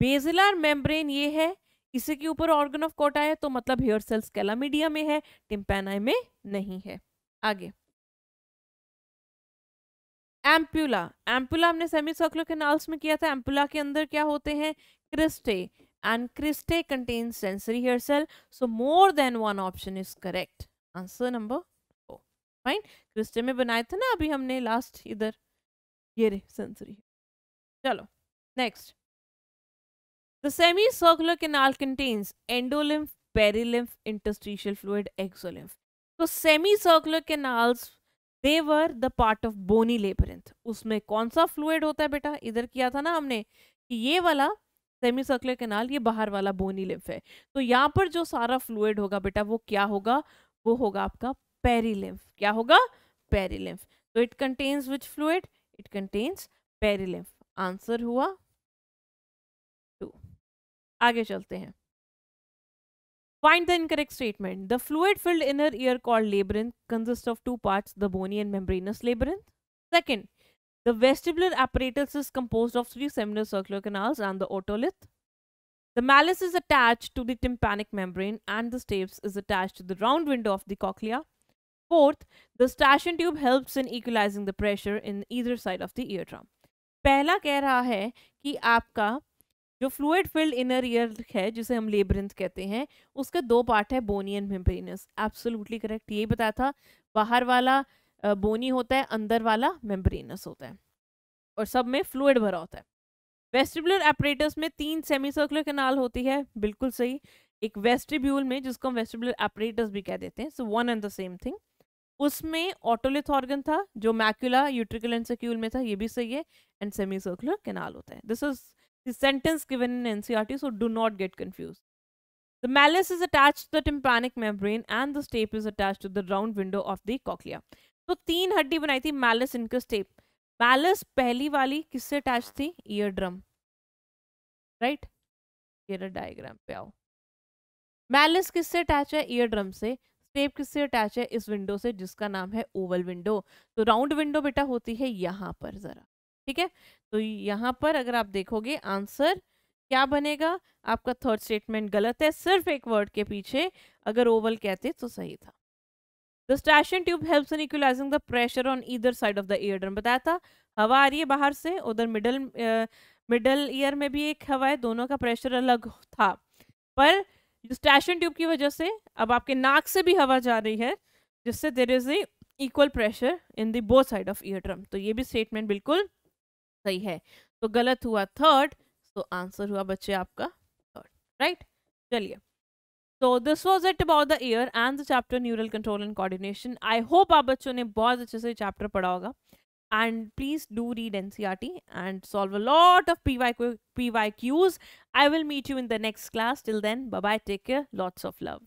बेजिलर मेम्ब्रेन ये है इसी के ऊपर ऑर्गन ऑफ कोटा है तो मतलब हेयर सेल्स कैलामीडिया में है टिम्पेनाई में नहीं है आगे एम्प्यूला एम्पुला हमने सेमी सर्कुलर कैनाल्स में किया था एम्पुला के अंदर क्या होते हैं cristae and cristae contain sensory hair cell so more than one option is correct answer number fine cristae में बनाए थे ना अभी हमने लास्ट इधर ये रे सेंसरी चलो next the semi circular canal contains endolymph perilymph interstitial fluid exolymph तो semi circular canals they are the part of bony labyrinth उसमें कौन सा फ्लूड होता है बेटा इधर किया था ना हमने कि ये वाला सेमी सर्कुलर केनाल ये बाहर वाला बोनी लिम्फ है तो यहाँ पर जो सारा फ्लूड होगा बेटा वो क्या होगा वो होगा आपका पेरीलिम्फ क्या होगा पेरीलिम्फ तो it contains which fluid it contains perilymph answer हुआ टू आगे चलते हैं Find the incorrect statement. The fluid-filled inner ear called labyrinth consists of two parts, the bony and membranous labyrinth. Second, the vestibular apparatus is composed of three seminal circular canals and the otolith. The malleus is attached to the tympanic membrane and the stapes is attached to the round window of the cochlea. Fourth, the stachin tube helps in equalizing the pressure in either side of the eardrum. पहला कह रहा है कि आपका जो fluid filled inner ear है जिसे हम लेब्रिंथ कहते हैं उसका दो पार्ट है bony and membranous absolutely correct ये बताया था बाहर वाला बोनी होता है अंदर वाला मेम्ब्रेनस होता है और सब में फ्लूड भरा होता है वेस्टिबुलर एपरेटस में तीन सेमी सर्कुलर कैनाल होती है बिल्कुल सही एक वेस्टिब्यूल में जिसको हम वेस्टिबुलर एपरेटस भी कह देते हैं so one and the same thing उसमें ऑटोलिथ ऑर्गन था जो मैक्यूला यूट्रिकल एंड सेक्यूल में था ये भी सही है एंड सेमी सर्कुलर केनाल होता है this is the sentence given in an so do not get confuse the malleus is attach the tympanic membrane and the stapes is attach to the round window of the cochlea तो तीन हड्डी बनाई थी malice इनका step malice पहली वाली किससे attach थी ईयर ड्रम राइट डायग्राम पे आओ मैलिस किससे अटैच है ईयर ड्रम से टेप किससे अटैच है इस विंडो से जिसका नाम है ओवल विंडो तो राउंड विंडो बेटा होती है यहाँ पर ज़रा ठीक है तो यहाँ पर अगर आप देखोगे आंसर क्या बनेगा आपका थर्ड स्टेटमेंट गलत है सिर्फ एक वर्ड के पीछे अगर ओवल कहते तो सही था the eustachian tube helps in equalising the pressure on either side of the ear drum बताया था हवा आ रही है बाहर से उधर मिडल मिडल ईयर में भी एक हवा है दोनों का प्रेशर अलग था पर स्टैशन ट्यूब की वजह से अब आपके नाक से भी हवा जा रही है जिससे there is equal pressure in the both side of ear drum तो ये भी स्टेटमेंट बिल्कुल सही है तो गलत हुआ थर्ड तो आंसर हुआ बच्चे आपका थर्ड राइट चलिए तो this was it about the ear and the chapter neural control and coordination I hope आप बच्चों ने बहुत अच्छे से चैप्टर पढ़ा होगा and please do read NCRT and solve a lot of PYQ, PYQs. I will meet you in the next class. Till then, bye bye. Take care. Lots of love.